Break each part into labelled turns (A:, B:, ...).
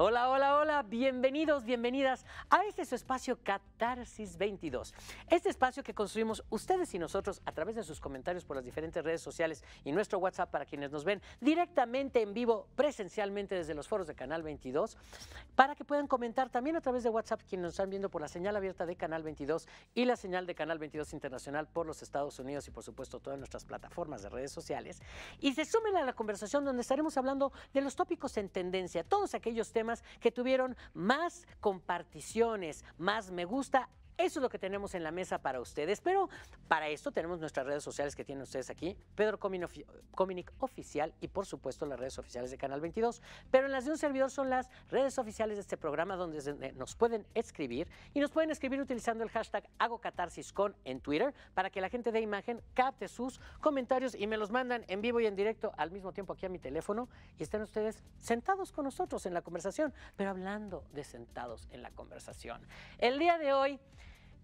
A: Hola, hola, hola, bienvenidos, bienvenidas a este su espacio Catarsis 22. Este espacio que construimos ustedes y nosotros a través de sus comentarios por las diferentes redes sociales y nuestro WhatsApp para quienes nos ven directamente en vivo, presencialmente desde los foros de Canal 22, para que puedan comentar también a través de WhatsApp quienes nos están viendo por la señal abierta de Canal 22 y la señal de Canal 22 Internacional por los Estados Unidos y por supuesto todas nuestras plataformas de redes sociales. Y se sumen a la conversación donde estaremos hablando de los tópicos en tendencia, todos aquellos temas que tuvieron más comparticiones, más me gusta eso es lo que tenemos en la mesa para ustedes, pero para esto tenemos nuestras redes sociales que tienen ustedes aquí, Pedro Cominic Oficial y por supuesto las redes oficiales de Canal 22, pero en las de un servidor son las redes oficiales de este programa donde nos pueden escribir y nos pueden escribir utilizando el hashtag HagoCatarsisCon en Twitter para que la gente de imagen capte sus comentarios y me los mandan en vivo y en directo al mismo tiempo aquí a mi teléfono y estén ustedes sentados con nosotros en la conversación, pero hablando de sentados en la conversación. El día de hoy...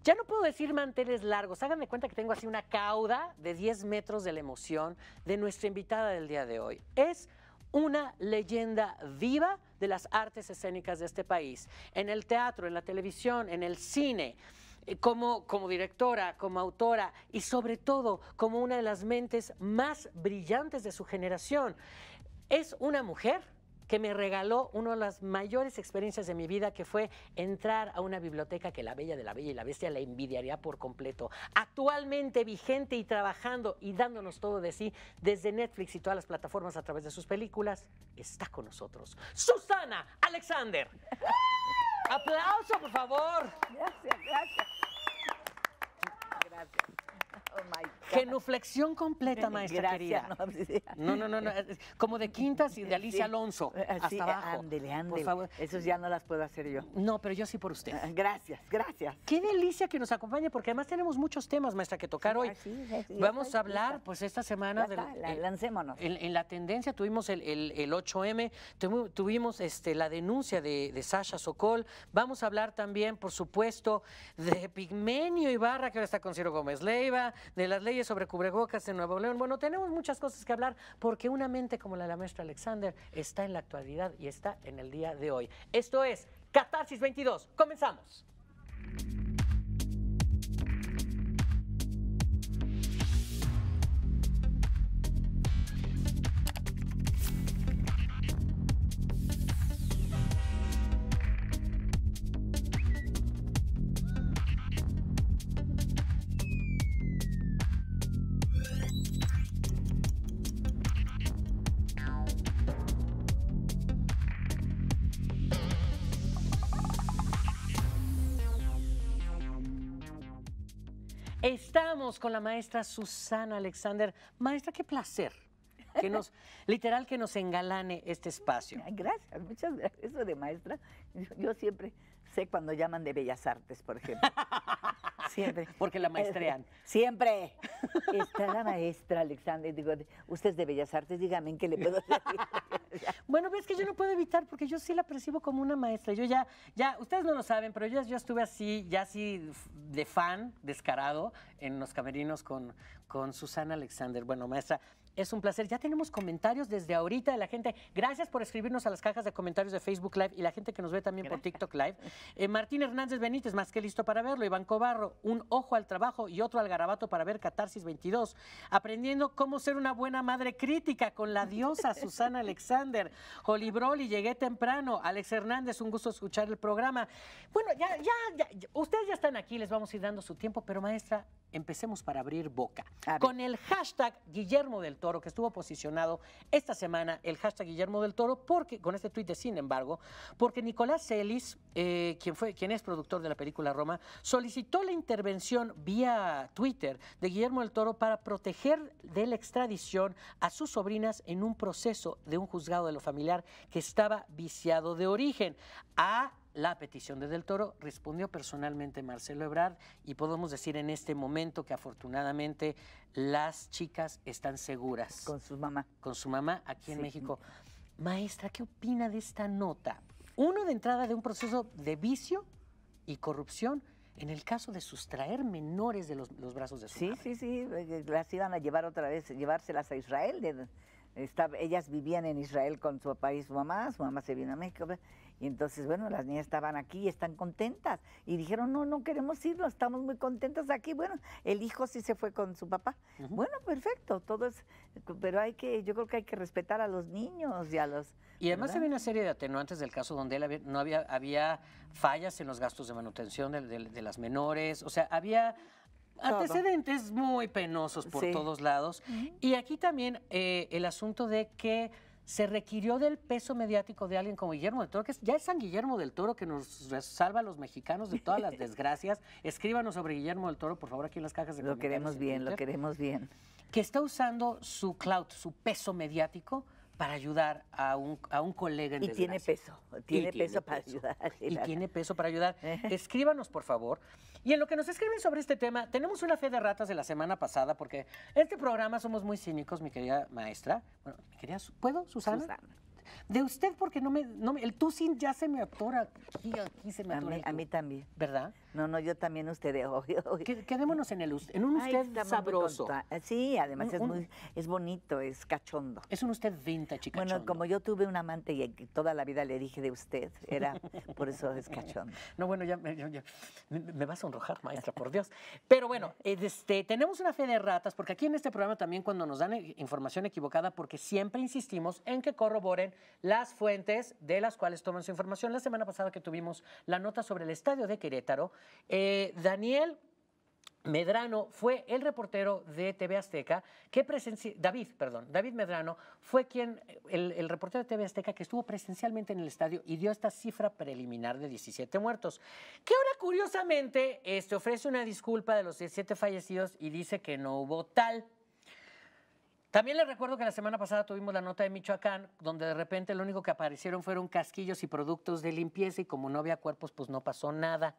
A: Ya no puedo decir manteles largos. Háganme cuenta que tengo así una cauda de 10 metros de la emoción de nuestra invitada del día de hoy. Es una leyenda viva de las artes escénicas de este país. En el teatro, en la televisión, en el cine. Eh, como, como, directora, como autora y sobre todo como una de las mentes más brillantes de su generación. Es una mujer que me regaló una de las mayores experiencias de mi vida, que fue entrar a una biblioteca que la Bella de la Bella y la Bestia la envidiaría por completo. Actualmente vigente y trabajando y dándonos todo de sí desde Netflix y todas las plataformas a través de sus películas, está con nosotros Susana Alexander. ¡Aplauso, por favor! Gracias, gracias. Gracias. Oh Genuflexión completa, maestra querida. No, no, no, no, como de Quintas y de Alicia Alonso. Eh, hasta abajo. Por favor. Esos ya no las puedo hacer yo. No, pero yo sí por usted. Ah, gracias, gracias. Qué delicia que nos acompañe, porque además tenemos muchos temas, maestra, que tocar hoy. Ah, Vamos a hablar, pues, esta semana. de, la, lancémonos. En, la tendencia tuvimos el, 8M, tuvimos este, la denuncia de, de Sasha Sokol. Vamos a hablar también, por supuesto, de Pigmenio Ibarra, que ahora está con Ciro Gómez Leiva, de las leyes sobre cubrebocas en Nuevo León. Bueno, tenemos muchas cosas que hablar porque una mente como la de la maestra Alexander está en la actualidad y está en el día de hoy. Esto es Catarsis 22. Comenzamos. Estamos con la maestra Susana Alexander. Maestra, qué placer. Que nos, literal, que nos engalane este espacio. Gracias, muchas gracias. Eso
B: de maestra, yo siempre sé cuando llaman de Bellas Artes, por ejemplo. Siempre. Porque la maestrean. Este, siempre. Está la maestra, Alexander. Digo,
A: usted de Bellas Artes, díganme en qué le puedo decir. bueno, ves que yo no puedo evitar porque yo sí la percibo como una maestra. Yo ya, ya, ustedes no lo saben, pero yo, yo estuve así, ya así de fan, descarado, en los camerinos con, con Susana Alexander. Bueno, maestra, es un placer. Ya tenemos comentarios desde ahorita de la gente. Gracias por escribirnos a las cajas de comentarios de Facebook Live y la gente que nos ve también por TikTok Live. Eh, Martín Hernández Benítez, más que listo para verlo. Iván Cobarro, un ojo al trabajo y otro al garabato para ver Catarsis 22. Aprendiendo cómo ser una buena madre crítica con la diosa Susana Alexander. Holly Broly, llegué temprano. Alex Hernández, un gusto escuchar el programa. Bueno, ya, ya, ustedes ya están aquí, les vamos a ir dando su tiempo, pero maestra, empecemos para abrir boca. Con el hashtag Guillermo del Toro Toro, que estuvo posicionado esta semana el hashtag Guillermo del Toro, porque con este tweet de sin embargo, porque Nicolás Celis, eh, quien, fue, quien es productor de la película Roma, solicitó la intervención vía Twitter de Guillermo del Toro para proteger de la extradición a sus sobrinas en un proceso de un juzgado de lo familiar que estaba viciado de origen. A la petición de Del Toro, respondió personalmente Marcelo Ebrard y podemos decir en este momento que afortunadamente las chicas están seguras. Con su mamá. Con su mamá aquí en México. Maestra, ¿qué opina de esta nota? Uno de entrada de un proceso de vicio y corrupción en el caso de sustraer menores de los, brazos de su Sí,
B: sí, sí, eh, las iban a llevar otra vez, llevárselas a Israel. ellas vivían en Israel con su papá y su mamá, su mamá se vino a México y entonces, bueno, las niñas estaban aquí y están contentas. Y dijeron, no, no queremos irnos, estamos muy contentas aquí. Bueno, el hijo sí se fue con su papá. Bueno, perfecto, todo es, pero hay que, yo creo que hay que respetar a los niños y a los... Y además había una
A: serie de atenuantes del caso donde él no había, había fallas en los gastos de manutención de, las menores, o sea, había... Antecedentes muy penosos por todos lados. Y aquí también eh, el asunto de que se requirió del peso mediático de alguien como Guillermo del Toro, que ya es San Guillermo del Toro que nos salva a los mexicanos de todas las desgracias. Escríbanos sobre Guillermo del Toro, por favor, aquí en las cajas de lo Lo queremos bien, lo queremos bien. Que está usando su clout, su peso mediático, para ayudar a un, a un colega en y Tiene peso, tiene, peso para ayudar. Y tiene peso para ayudar. Escríbanos, por favor. Y en lo que nos escriben sobre este tema, tenemos una fe de ratas de la semana pasada, porque este programa somos muy cínicos, mi querida maestra. Bueno, mi querida, ¿puedo, Susana? De usted, porque no me, no El tú sin
B: ya se me atora aquí, aquí se me atora. a mí también. ¿Verdad? No, no, yo también usted de obvio. Quedémonos en, el, en un usted sabroso. Ah, sí, además es, muy, es bonito, es cachondo. Es un usted vinta y Bueno, como yo tuve un amante y toda la vida le dije de usted,
A: era por eso es cachondo. No, bueno, ya, me vas a sonrojar, maestra, por Dios. Pero bueno, eh, este, tenemos una fe de ratas, porque aquí en este programa también cuando nos dan eh, información equivocada, porque siempre insistimos en que corroboren las fuentes de las cuales toman su información. La semana pasada que tuvimos la nota sobre el estadio de Querétaro, eh, Daniel Medrano fue el reportero de TV Azteca que presenció, David, perdón, David Medrano fue quien, el, reportero de TV Azteca que estuvo presencialmente en el estadio y dio esta cifra preliminar de 17 muertos, que ahora curiosamente este, ofrece una disculpa de los 17 fallecidos y dice que no hubo tal. También les recuerdo que la semana pasada tuvimos la nota de Michoacán, donde de repente lo único que aparecieron fueron casquillos y productos de limpieza y como no había cuerpos, pues no pasó nada.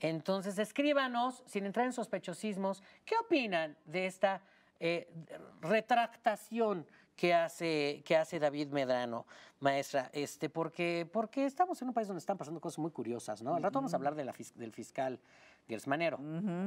A: Entonces, escríbanos, sin entrar en sospechosismos, ¿qué opinan de esta eh, retractación que hace, que hace David Medrano, maestra? Este, porque, porque estamos en un país donde están pasando cosas muy curiosas, ¿no? Al rato vamos a hablar de la, del fiscal Gersmanero,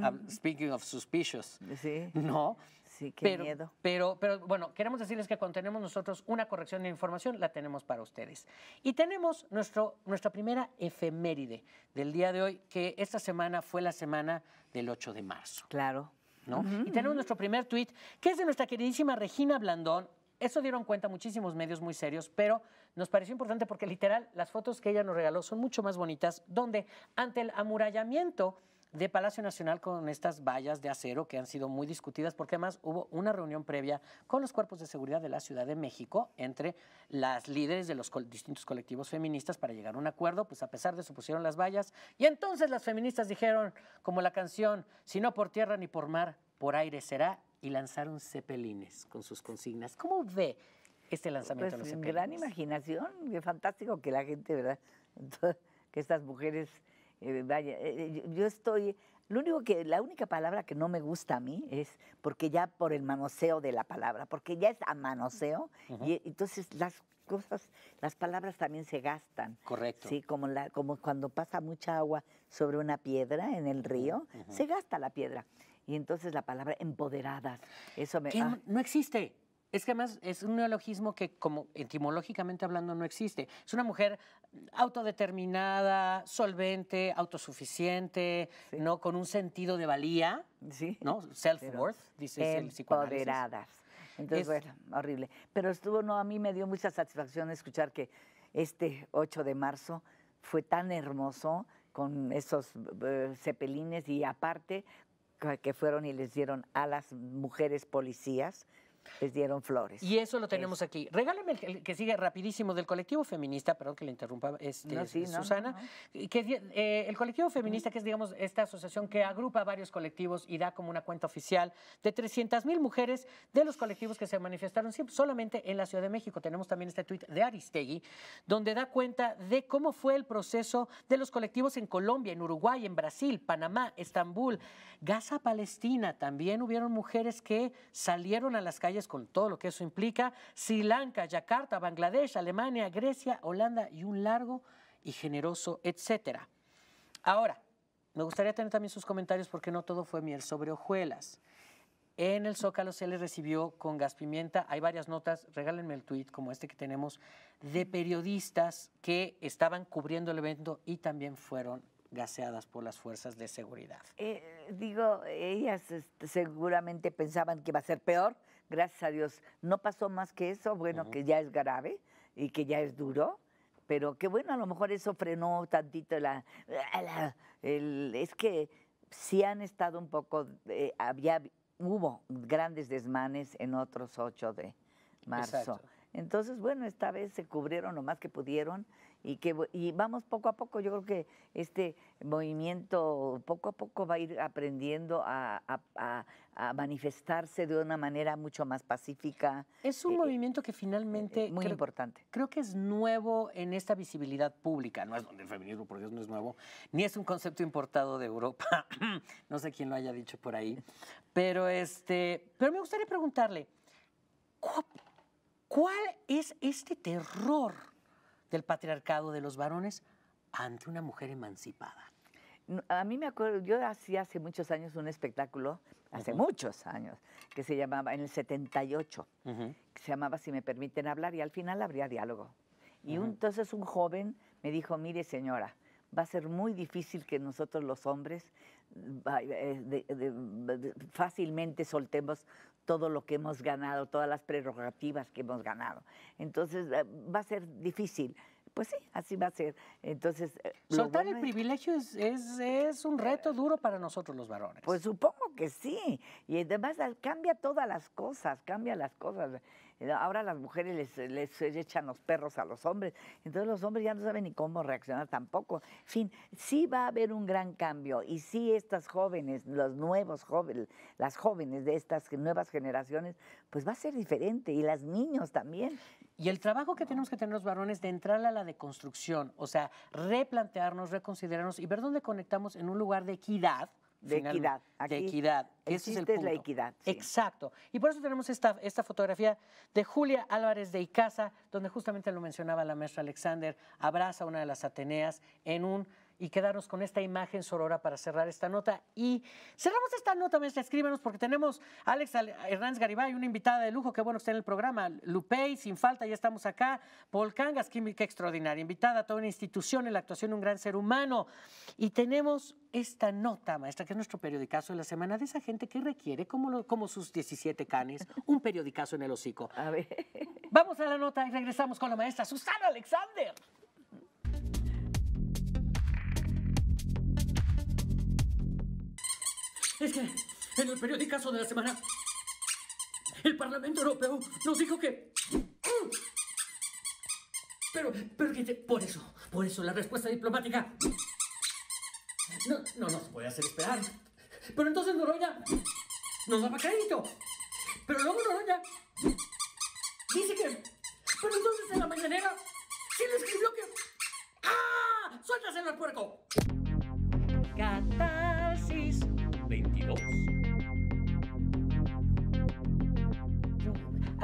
A: ah, speaking of suspicious, ¿Sí? ¿no? Sí, qué pero, miedo. Pero, bueno, queremos decirles que cuando tenemos nosotros una corrección de información, la tenemos para ustedes. Y tenemos nuestro, nuestra primera efeméride del día de hoy, que esta semana fue la semana del 8 de marzo. Claro. ¿no? y tenemos nuestro primer tweet, que es de nuestra queridísima Regina Blandón. Eso dieron cuenta muchísimos medios muy serios, pero nos pareció importante porque literal las fotos que ella nos regaló son mucho más bonitas, donde ante el amurallamiento de Palacio Nacional con estas vallas de acero que han sido muy discutidas, porque además hubo una reunión previa con los cuerpos de seguridad de la Ciudad de México entre las líderes de los distintos colectivos feministas para llegar a un acuerdo, pues a pesar de eso pusieron las vallas y entonces las feministas dijeron, como la canción, si no por tierra ni por mar, por aire será, y lanzaron cepelines con sus consignas. ¿Cómo ve este lanzamiento de los pues, Gran imaginación, qué fantástico que la gente,
B: ¿verdad? que estas mujeres eh, vaya, eh, yo estoy, lo único que, la única palabra que no me gusta a mí es porque ya por el manoseo de la palabra, porque ya es a manoseo y entonces las cosas, las palabras también se gastan. Correcto. Sí, como, la, como cuando pasa mucha agua sobre una piedra en el río, se
A: gasta la piedra. Y entonces la palabra empoderadas, eso me... Ah. No existe. Es que además es un neologismo que, como etimológicamente hablando, no existe. Es una mujer autodeterminada, solvente, autosuficiente, ¿no? Con un sentido de valía, sí. ¿no? Self-worth, dice el psicólogo Entonces, bueno,
B: horrible. Pero estuvo, no, a mí me dio mucha satisfacción escuchar que este 8 de marzo fue tan hermoso con esos eh, cepelines y aparte que fueron y les dieron a las mujeres policías, les dieron flores. Y eso
A: lo tenemos aquí. regálame el, que sigue rapidísimo del colectivo feminista, perdón que le interrumpa, este, Susana, eh, el colectivo feminista, que es, digamos, esta asociación que agrupa varios colectivos y da como una cuenta oficial de 300 mil mujeres de los colectivos que se manifestaron solamente en la Ciudad de México. Tenemos también este tuit de Aristegui, donde da cuenta de cómo fue el proceso de los colectivos en Colombia, en Uruguay, en Brasil, Panamá, Estambul, Gaza, Palestina. También hubieron mujeres que salieron a las calles con todo lo que eso implica. Sri Lanka, Yakarta, Bangladesh, Alemania, Grecia, Holanda y un largo y generoso etcétera. Ahora, me gustaría tener también sus comentarios porque no todo fue miel sobre hojuelas. En el Zócalo se le recibió con gas pimienta. Hay varias notas, regálenme el tweet como este que tenemos, de periodistas que estaban cubriendo el evento y también fueron gaseadas por las fuerzas de seguridad.
B: Eh, digo, ellas este, seguramente pensaban que iba a ser peor, gracias a Dios no pasó más que eso, bueno, que ya es grave y que ya es duro, pero que bueno, a lo mejor eso frenó tantito la... es que sí han estado un poco, había, hubo grandes desmanes en otros 8 de marzo. Entonces, bueno, esta vez se cubrieron lo más que pudieron y que vamos poco a poco, yo creo que este movimiento poco a poco va a ir aprendiendo a, manifestarse de una manera mucho más pacífica.
A: Es un eh, eh, movimiento que eh, finalmente... muy creo, importante. Creo que es nuevo en esta visibilidad pública, no es donde el feminismo, por Dios, no es nuevo, ni es un concepto importado de Europa, no sé quién lo haya dicho por ahí, pero, este, pero me gustaría preguntarle, ¿cuál es este terror? del patriarcado de los varones ante una mujer emancipada. A mí me acuerdo, yo hacía hace
B: muchos años un espectáculo, hace muchos años, que se llamaba, en el 78, que se llamaba Si me permiten hablar, y al final habría diálogo. Y entonces un joven me dijo, mire señora, va a ser muy difícil que nosotros los hombres eh, fácilmente soltemos todo lo que hemos ganado, todas las prerrogativas que hemos ganado. Entonces, eh, va a ser difícil. Pues sí, así va a ser. Entonces, eh, soltar el privilegio es, es, es, un reto duro para nosotros los varones. Pues supongo que sí. Y además ah, cambia todas las cosas, cambia las cosas. Ahora las mujeres les, les, echan los perros a los hombres, entonces los hombres ya no saben ni cómo reaccionar tampoco. En fin, sí va a haber un gran cambio y sí estas jóvenes, los nuevos jóvenes, las jóvenes de estas nuevas generaciones, pues va a ser diferente
A: y las niños también. Y el trabajo que tenemos que tener los varones de entrar a la deconstrucción, o sea, replantearnos, reconsiderarnos y ver dónde conectamos en un lugar de equidad de equidad. Aquí, de la equidad. Exacto. Y por eso tenemos esta, esta fotografía de Julia Álvarez de Icaza, donde justamente lo mencionaba la maestra Alexander, abraza una de las Ateneas en un y quedarnos con esta imagen sorora para cerrar esta nota. Y cerramos esta nota, maestra, escríbanos, porque tenemos a Alex Hernández Garibay, una invitada de lujo, qué bueno que está en el programa. Lupey, sin falta, ya estamos acá. Paul Cangas, química extraordinaria, invitada a toda una institución en la actuación, un gran ser humano. Y tenemos esta nota, maestra, que es nuestro periodicazo de la semana, de esa gente que requiere, como, como sus 17 canes, un periodicazo en el hocico. A ver. Vamos a la nota y regresamos con la maestra Susana Alexander. Es que En el periódico de la semana, el Parlamento Europeo nos dijo que... Pero, pero que por eso, por eso la respuesta diplomática... No, no nos puede hacer esperar. Pero entonces Noroya nos daba crédito. Pero luego Noroya dice que... Pero entonces en la mañanera ¿quién le escribió que... ¡Ah! ¡Suéltaselo al puerco!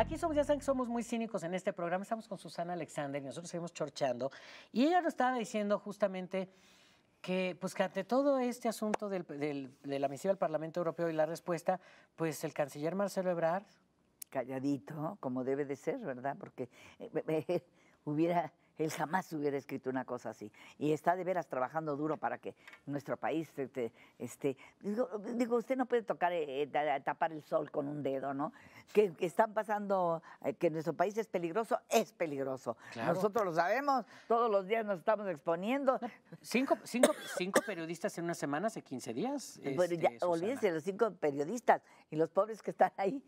A: Aquí somos, ya saben que somos muy cínicos en este programa. Estamos con Susana Alexander y nosotros seguimos chorchando. Y ella nos estaba diciendo justamente que, pues, que ante todo este asunto de la misiva al Parlamento Europeo y la respuesta, pues el canciller Marcelo Ebrard. Calladito,
B: como debe de ser, ¿verdad? Porque eh, eh, eh, hubiera él jamás hubiera escrito una cosa así. Y está de veras trabajando duro para que nuestro país esté... digo, usted no puede tocar eh, eh, tapar el sol con un dedo, ¿no? Que, están pasando, eh, que nuestro país es peligroso, es peligroso. Nosotros lo sabemos, todos los días nos estamos
A: exponiendo. Cinco, cinco, periodistas en una semana hace 15 días. Este, olvídense
B: los cinco periodistas y los pobres que están ahí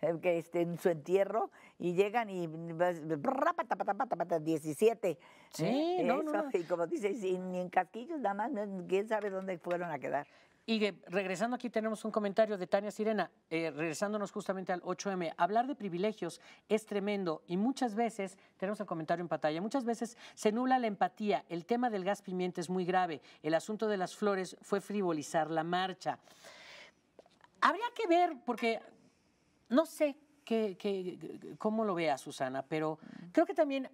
B: que este, en su entierro y llegan y 17. Sí, ¿eh? no, no, no. Y
A: como dices, ni en casquillos nada más, quién sabe dónde fueron a quedar. Y regresando aquí tenemos un comentario de Tania Sirena, eh, regresándonos justamente al 8M. Hablar de privilegios es tremendo y muchas veces, tenemos el comentario en pantalla, muchas veces se nula la empatía. El tema del gas pimienta es muy grave. El asunto de las flores fue frivolizar la marcha. Habría que ver, porque no sé qué, cómo lo vea Susana, pero creo que también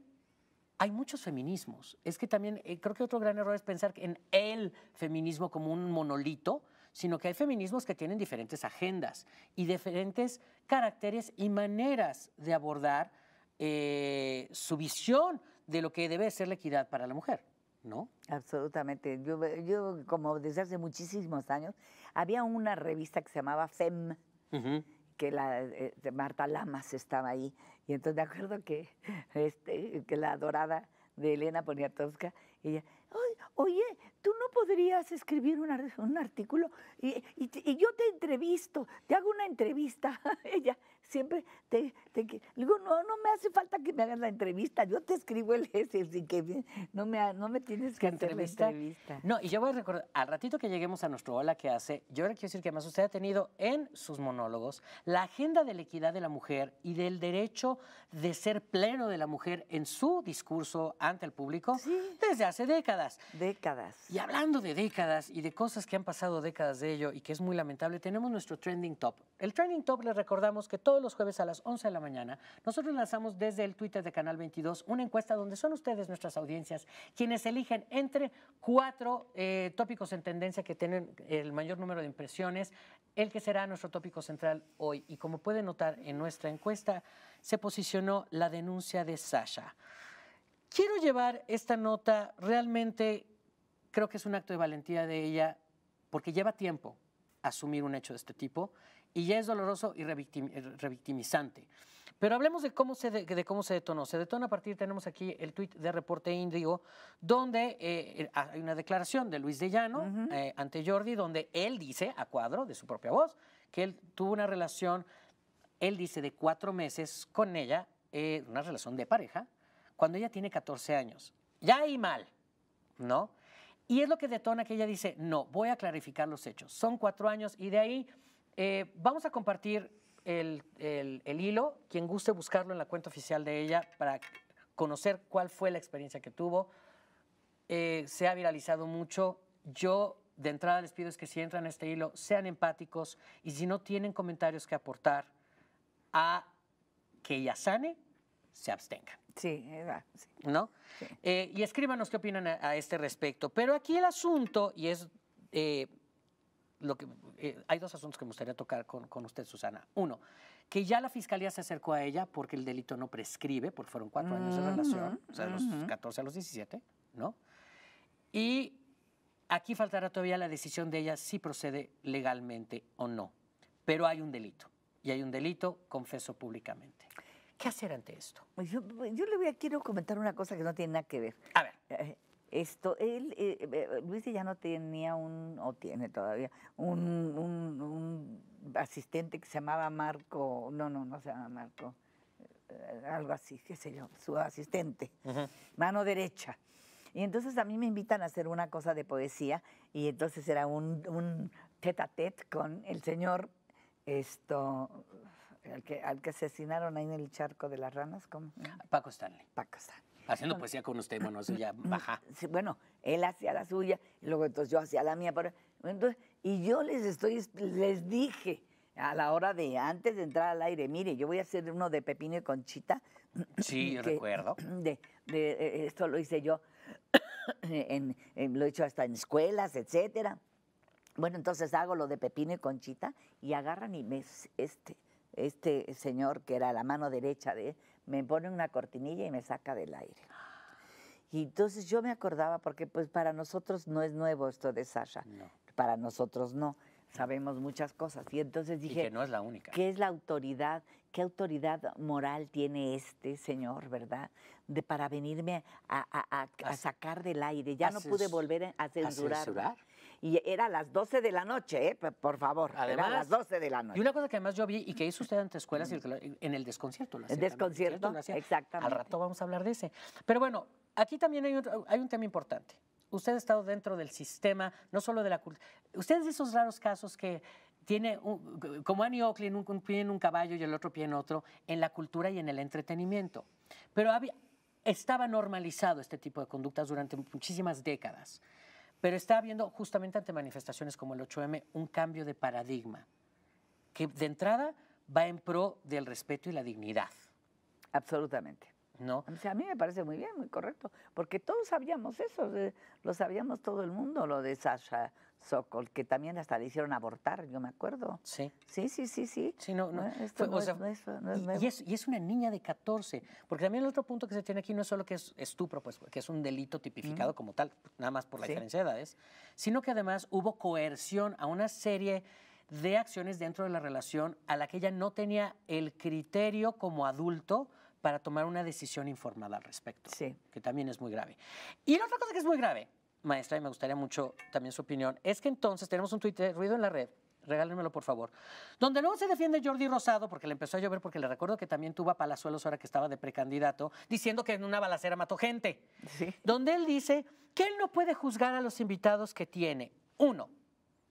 A: hay muchos feminismos. Es que también eh, creo que otro gran error es pensar en el feminismo como un monolito, sino que hay feminismos que tienen diferentes agendas y diferentes caracteres y maneras de abordar eh, su visión de lo que debe ser la equidad para la mujer. ¿No?
B: Absolutamente. Yo, como desde hace muchísimos años, había una revista que se llamaba FEM, que la eh, de Marta Lamas estaba ahí. Y entonces de acuerdo que, este, que la dorada de Elena Poniatowska, ella, oye, tú no podrías escribir un, un artículo y, y, y, yo te entrevisto, te hago una entrevista. ella, siempre te, te, digo, no, no me hace falta que me hagas la entrevista, yo te escribo el S, así que no me, no me tienes que entrevistar. Entrevista.
A: No, y yo voy a recordar, al ratito que lleguemos a nuestro hola que hace, yo ahora quiero decir que además usted ha tenido en sus monólogos la agenda de la equidad de la mujer y del derecho de ser pleno de la mujer en su discurso ante el público desde hace décadas. Décadas. Y hablando de décadas y de cosas que han pasado décadas de ello y que es muy lamentable, tenemos nuestro trending top. El trending top les recordamos que todo todos los jueves a las 11 de la mañana, nosotros lanzamos desde el Twitter de Canal 22 una encuesta donde son ustedes, nuestras audiencias, quienes eligen entre cuatro eh, tópicos en tendencia que tienen el mayor número de impresiones, el que será nuestro tópico central hoy. Y como pueden notar en nuestra encuesta, se posicionó la denuncia de Sasha. Quiero llevar esta nota, realmente creo que es un acto de valentía de ella, porque lleva tiempo asumir un hecho de este tipo y ya es doloroso y eh, revictimizante. Pero hablemos de cómo, se de, cómo se detonó. Se detona a partir, tenemos aquí el tuit de Reporte Índigo, donde eh, hay una declaración de Luis de Llano eh, ante Jordi, donde él dice, a cuadro de su propia voz, que él tuvo una relación, él dice, de cuatro meses con ella, una relación de pareja, cuando ella tiene 14 años. Ya hay mal, ¿no? Y es lo que detona que ella dice, no, voy a clarificar los hechos. Son cuatro años y de ahí eh, vamos a compartir el, hilo, quien guste buscarlo en la cuenta oficial de ella para conocer cuál fue la experiencia que tuvo. Eh, se ha viralizado mucho. Yo de entrada les pido es que si entran a este hilo, sean empáticos y si no tienen comentarios que aportar a que ella sane, se abstengan. Sí, verdad. ¿No? Eh, y escríbanos qué opinan a, este respecto. Pero aquí el asunto, y es lo que, eh, hay dos asuntos que me gustaría tocar con, usted, Susana. Uno, que ya la fiscalía se acercó a ella porque el delito no prescribe, porque fueron cuatro años de mm, relación, o sea, de los 14 a los 17, ¿no? Y aquí faltará todavía la decisión de ella si procede legalmente o no. Pero hay un delito, y hay un delito, confeso públicamente. ¿Qué hacer ante esto?
B: Yo, yo le voy a, quiero comentar una cosa que no tiene nada que ver. A ver. Eh, esto, él, eh, eh, eh, Luis ya no tenía un, o tiene todavía, un, asistente que se llamaba Marco, no, no, no se llama Marco, algo así, qué sé yo, su asistente, mano derecha. Y entonces a mí me invitan a hacer una cosa de poesía y entonces era un, un tete a tete con el señor, esto, al que, al que asesinaron ahí en el charco de las ranas, ¿cómo? Paco Stanley. Paco Stanley.
A: Haciendo ah. poesía con usted, bueno, eso mm, ya mm, baja.
B: bueno, él hacía la suya, y luego entonces yo hacía la mía. Pero, y yo les estoy, les dije a la hora de, antes de entrar al aire, mire, yo voy a hacer uno de pepino y conchita. Sí, recuerdo. De, e, esto lo hice yo, lo he hecho hasta en escuelas, etcétera. Bueno, entonces hago lo de pepino y conchita y agarran y me, este, este señor que era la mano derecha de me pone una cortinilla y me saca del aire. Y entonces yo me acordaba, porque pues para nosotros no es nuevo esto de Sasha, para nosotros no, sabemos muchas cosas. Y entonces dije... que no es la única. ¿Qué es la autoridad? ¿Qué autoridad moral tiene este señor, verdad? De, para venirme a, sacar
A: del aire. Ya no pude volver a censurar. ¿A censurar?
B: y era a las 12 de la noche, ¿eh? por favor, además, a las 12 de la noche. Y una
A: cosa que además yo vi y que hizo usted ante escuelas en el desconcierto. Lo el desconcierto, exactamente. Al rato vamos a hablar de ese. Pero bueno, aquí también hay un, tema importante. Usted ha estado dentro del sistema, no solo de la cultura. Usted es de esos raros casos que tiene, como Annie Oakley, un, un pie en un caballo y el otro pie en otro, en la cultura y en el entretenimiento. Pero había, estaba normalizado este tipo de conductas durante muchísimas décadas. Pero está habiendo justamente ante manifestaciones como el 8M un cambio de paradigma que de entrada va en pro del respeto y la dignidad. Absolutamente. ¿no? a mí me parece muy bien, muy correcto, porque todos sabíamos
B: eso, lo sabíamos todo el mundo, lo de Sasha Sokol, que también hasta le hicieron abortar,
A: yo me acuerdo. Sí. Sí, sí, sí, sí. Y es una niña de 14, porque también el otro punto que se tiene aquí no es solo que es estupro, pues, que es un delito tipificado como tal, nada más por la diferencia de edades, sino que además hubo coerción a una serie de acciones dentro de la relación a la que ella no tenía el criterio como adulto para tomar una decisión informada al respecto, sí. que también es muy grave. Y la otra cosa que es muy grave, maestra, y me gustaría mucho también su opinión, es que entonces tenemos un Twitter, ruido en la red, regálenmelo por favor, donde luego se defiende Jordi Rosado, porque le empezó a llover, porque le recuerdo que también tuvo a Palazuelos ahora que estaba de precandidato, diciendo que en una balacera mató gente, sí. donde él dice que él no puede juzgar a los invitados que tiene. Uno,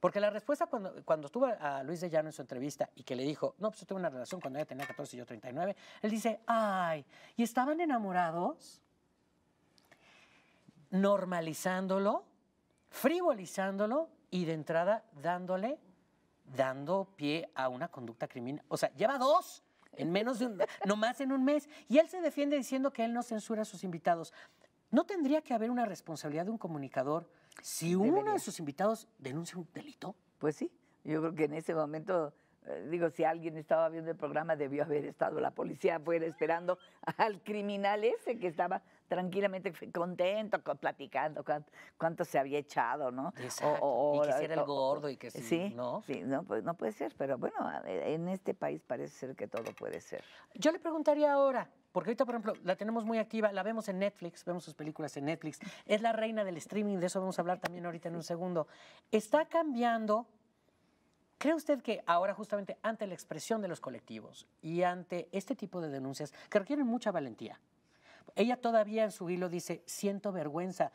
A: porque la respuesta cuando, cuando estuvo a Luis de Llano en su entrevista y que le dijo, no, pues yo tuve una relación cuando ella tenía 14 y yo 39, él dice, ay, ¿y estaban enamorados? Normalizándolo, frivolizándolo y de entrada dándole, dando pie a una conducta criminal. O sea, lleva dos en menos de un, nomás en un mes. Y él se defiende diciendo que él no censura a sus invitados. ¿No tendría que haber una responsabilidad de un comunicador? Si uno de sus invitados denuncia un delito. Pues sí,
B: yo creo que en ese momento, eh, digo, si alguien estaba viendo el programa, debió haber estado la policía afuera esperando al criminal ese que estaba tranquilamente contento, platicando cuánto, se había echado, ¿no? O, y que era el gordo y que eh, sí, sí ¿no? Sí, pues no puede ser, pero bueno, en este país parece ser que todo puede ser.
A: Yo le preguntaría ahora, porque ahorita, por ejemplo, la tenemos muy activa, la vemos en Netflix, vemos sus películas en Netflix, es la reina del streaming, de eso vamos a hablar también ahorita en un segundo. Está cambiando ¿Cree usted que ahora justamente ante la expresión de los colectivos y ante este tipo de denuncias que requieren mucha valentía, ella todavía en su hilo dice, siento vergüenza.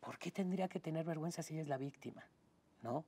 A: ¿Por qué tendría que tener vergüenza si ella es la víctima? ¿No?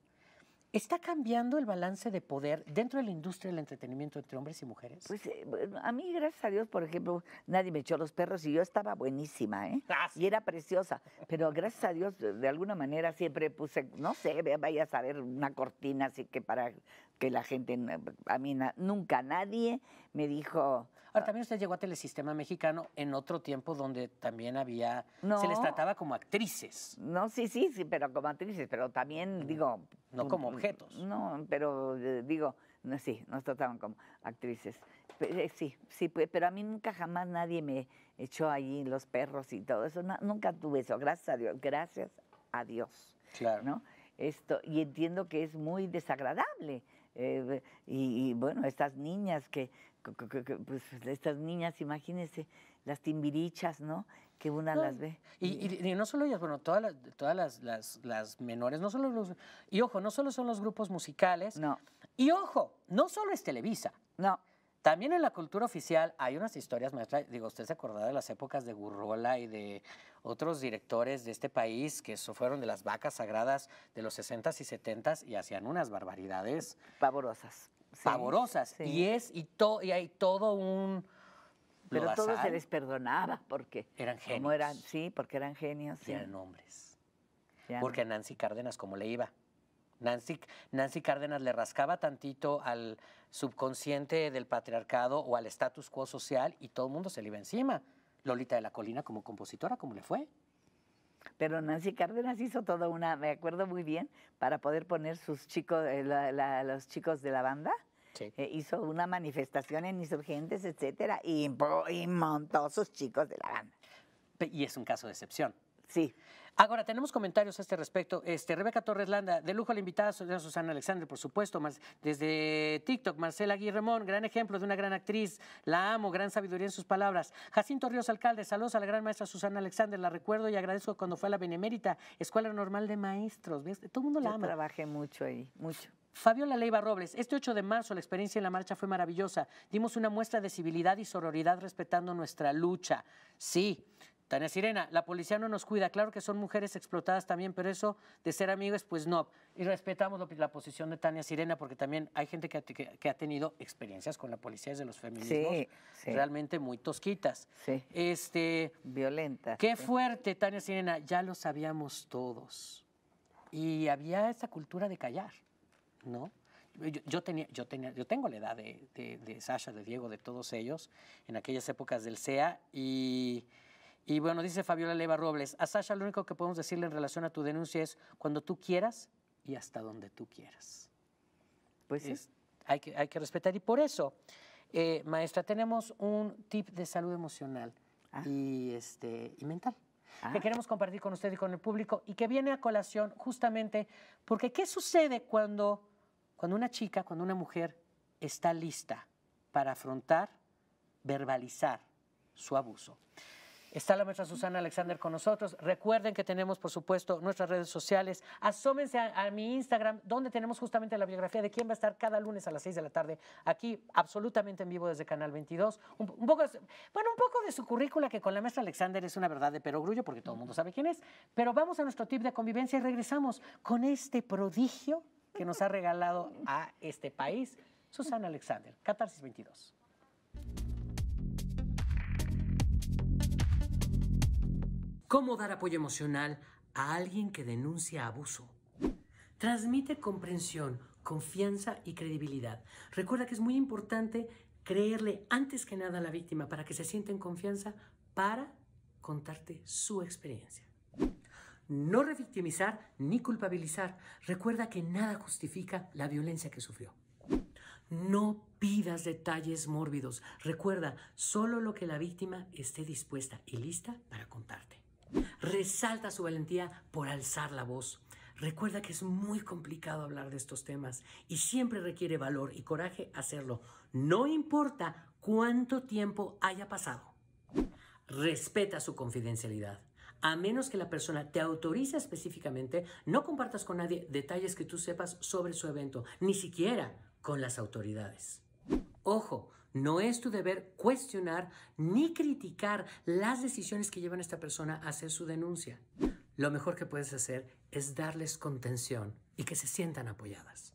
A: ¿Está cambiando el balance de poder dentro de la industria del entretenimiento entre hombres y mujeres? Pues eh, a mí, gracias
B: a Dios, por ejemplo, nadie me echó los perros y yo estaba buenísima, ¿eh? Ah, y era preciosa. Pero gracias a Dios, de alguna manera siempre puse, no sé, vaya a saber, una cortina así que
A: para que la gente, a mí nunca nadie me dijo, también usted llegó a Telesistema Mexicano en otro tiempo donde también había... Se les trataba como actrices. No, sí, sí, sí, pero como actrices, pero también, digo... No mm, como objetos. Mm, no,
B: pero eh, digo, no, sí, nos trataban como actrices. Eh, sí, sí, pero a mí nunca jamás nadie me echó allí los perros y todo eso. nunca tuve eso, gracias a Dios, gracias a Dios. Claro. ¿no? Esto, y entiendo que es muy desagradable. Eh, y, bueno, estas niñas que pues, pues, estas
A: niñas, imagínense, las timbirichas, ¿no? Que una las ve. Y, no solo ellas, bueno, todas, las, todas las, las, menores, no solo los... Y ojo, no solo son los grupos musicales. No. Y ojo, no solo es Televisa. No. También en la cultura oficial hay unas historias, maestra, digo, usted se acordará de las épocas de Gurrola y de otros directores de este país que fueron de las vacas sagradas de los 60s y 70s y hacían unas barbaridades. Pavorosas pavorosas. Y es, y, todo y hay todo un. Pero todo se les perdonaba porque. Eran genios. eran, sí, porque eran genios. Y eran hombres. porque a Nancy Cárdenas, como le iba? Nancy, Nancy Cárdenas le rascaba tantito al subconsciente del patriarcado o al status quo social y todo el mundo se le iba encima. Lolita de la Colina como compositora, como le fue?
B: Pero Nancy Cárdenas hizo toda una, me acuerdo muy bien, para poder poner sus chicos, eh, los chicos de la banda. Eh, hizo una manifestación en insurgentes, etcétera, y,
A: y montó sus chicos de la banda. Y es un caso de excepción. Sí. Ahora, tenemos comentarios a este respecto. Este, Rebeca Torres Landa, de lujo la invitada, Susana Alexander, por supuesto, más, desde TikTok, Marcela Guillermón, gran ejemplo de una gran actriz, la amo, gran sabiduría en sus palabras. Jacinto Ríos Alcalde, saludos a la gran maestra Susana Alexander, la recuerdo y agradezco cuando fue a la Benemérita, Escuela Normal de Maestros, Todo el mundo la ama. trabajé mucho ahí, mucho. Fabiola Leiva Robles, este 8 de marzo la experiencia en la marcha fue maravillosa. Dimos una muestra de civilidad y sororidad respetando nuestra lucha. Sí, Tania Sirena, la policía no nos cuida. Claro que son mujeres explotadas también, pero eso de ser amigos, pues no. Y respetamos la posición de Tania Sirena, porque también hay gente que ha, tenido experiencias con la policía desde los feminismos realmente muy tosquitas. Sí. Este, violenta Qué fuerte, Tania Sirena. Ya lo sabíamos todos. Y había esa cultura de callar, ¿no? Yo, tenía, yo, tenía, yo tengo la edad de, de Sasha, de Diego, de todos ellos, en aquellas épocas del CEA, y y bueno, dice Fabiola Leva Robles, a Sasha lo único que podemos decirle en relación a tu denuncia es cuando tú quieras y hasta donde tú quieras. Pues hay, que, hay que respetar. Y por eso, eh, maestra, tenemos un tip de salud emocional ah. y, este, mental. Ah. que queremos compartir con usted y con el público y que viene a colación justamente porque ¿qué sucede cuando, cuando una chica, cuando una mujer está lista para afrontar, verbalizar su abuso? Está la maestra Susana Alexander con nosotros. Recuerden que tenemos, por supuesto, nuestras redes sociales. Asómense a, mi Instagram, donde tenemos justamente la biografía de quién va a estar cada lunes a las 6 de la tarde, aquí absolutamente en vivo desde Canal 22. Un, poco, bueno, un poco de su currícula, que con la maestra Alexander es una verdad de perogrullo, porque todo el mundo sabe quién es. Pero vamos a nuestro tip de convivencia y regresamos con este prodigio que nos ha regalado a este país, Susana Alexander, Catarsis 22. ¿Cómo dar apoyo emocional a alguien que denuncia abuso? Transmite comprensión, confianza y credibilidad. Recuerda que es muy importante creerle antes que nada a la víctima para que se sienta en confianza para contarte su experiencia. No revictimizar ni culpabilizar. Recuerda que nada justifica la violencia que sufrió. No pidas detalles mórbidos. Recuerda solo lo que la víctima esté dispuesta y lista para contarte. Resalta su valentía por alzar la voz. Recuerda que es muy complicado hablar de estos temas y siempre requiere valor y coraje hacerlo, no importa cuánto tiempo haya pasado. Respeta su confidencialidad. A menos que la persona te autorice específicamente, no compartas con nadie detalles que tú sepas sobre su evento, ni siquiera con las autoridades. Ojo, no es tu deber cuestionar ni criticar las decisiones que llevan a esta persona a hacer su denuncia. Lo mejor que puedes hacer es darles contención y que se sientan apoyadas.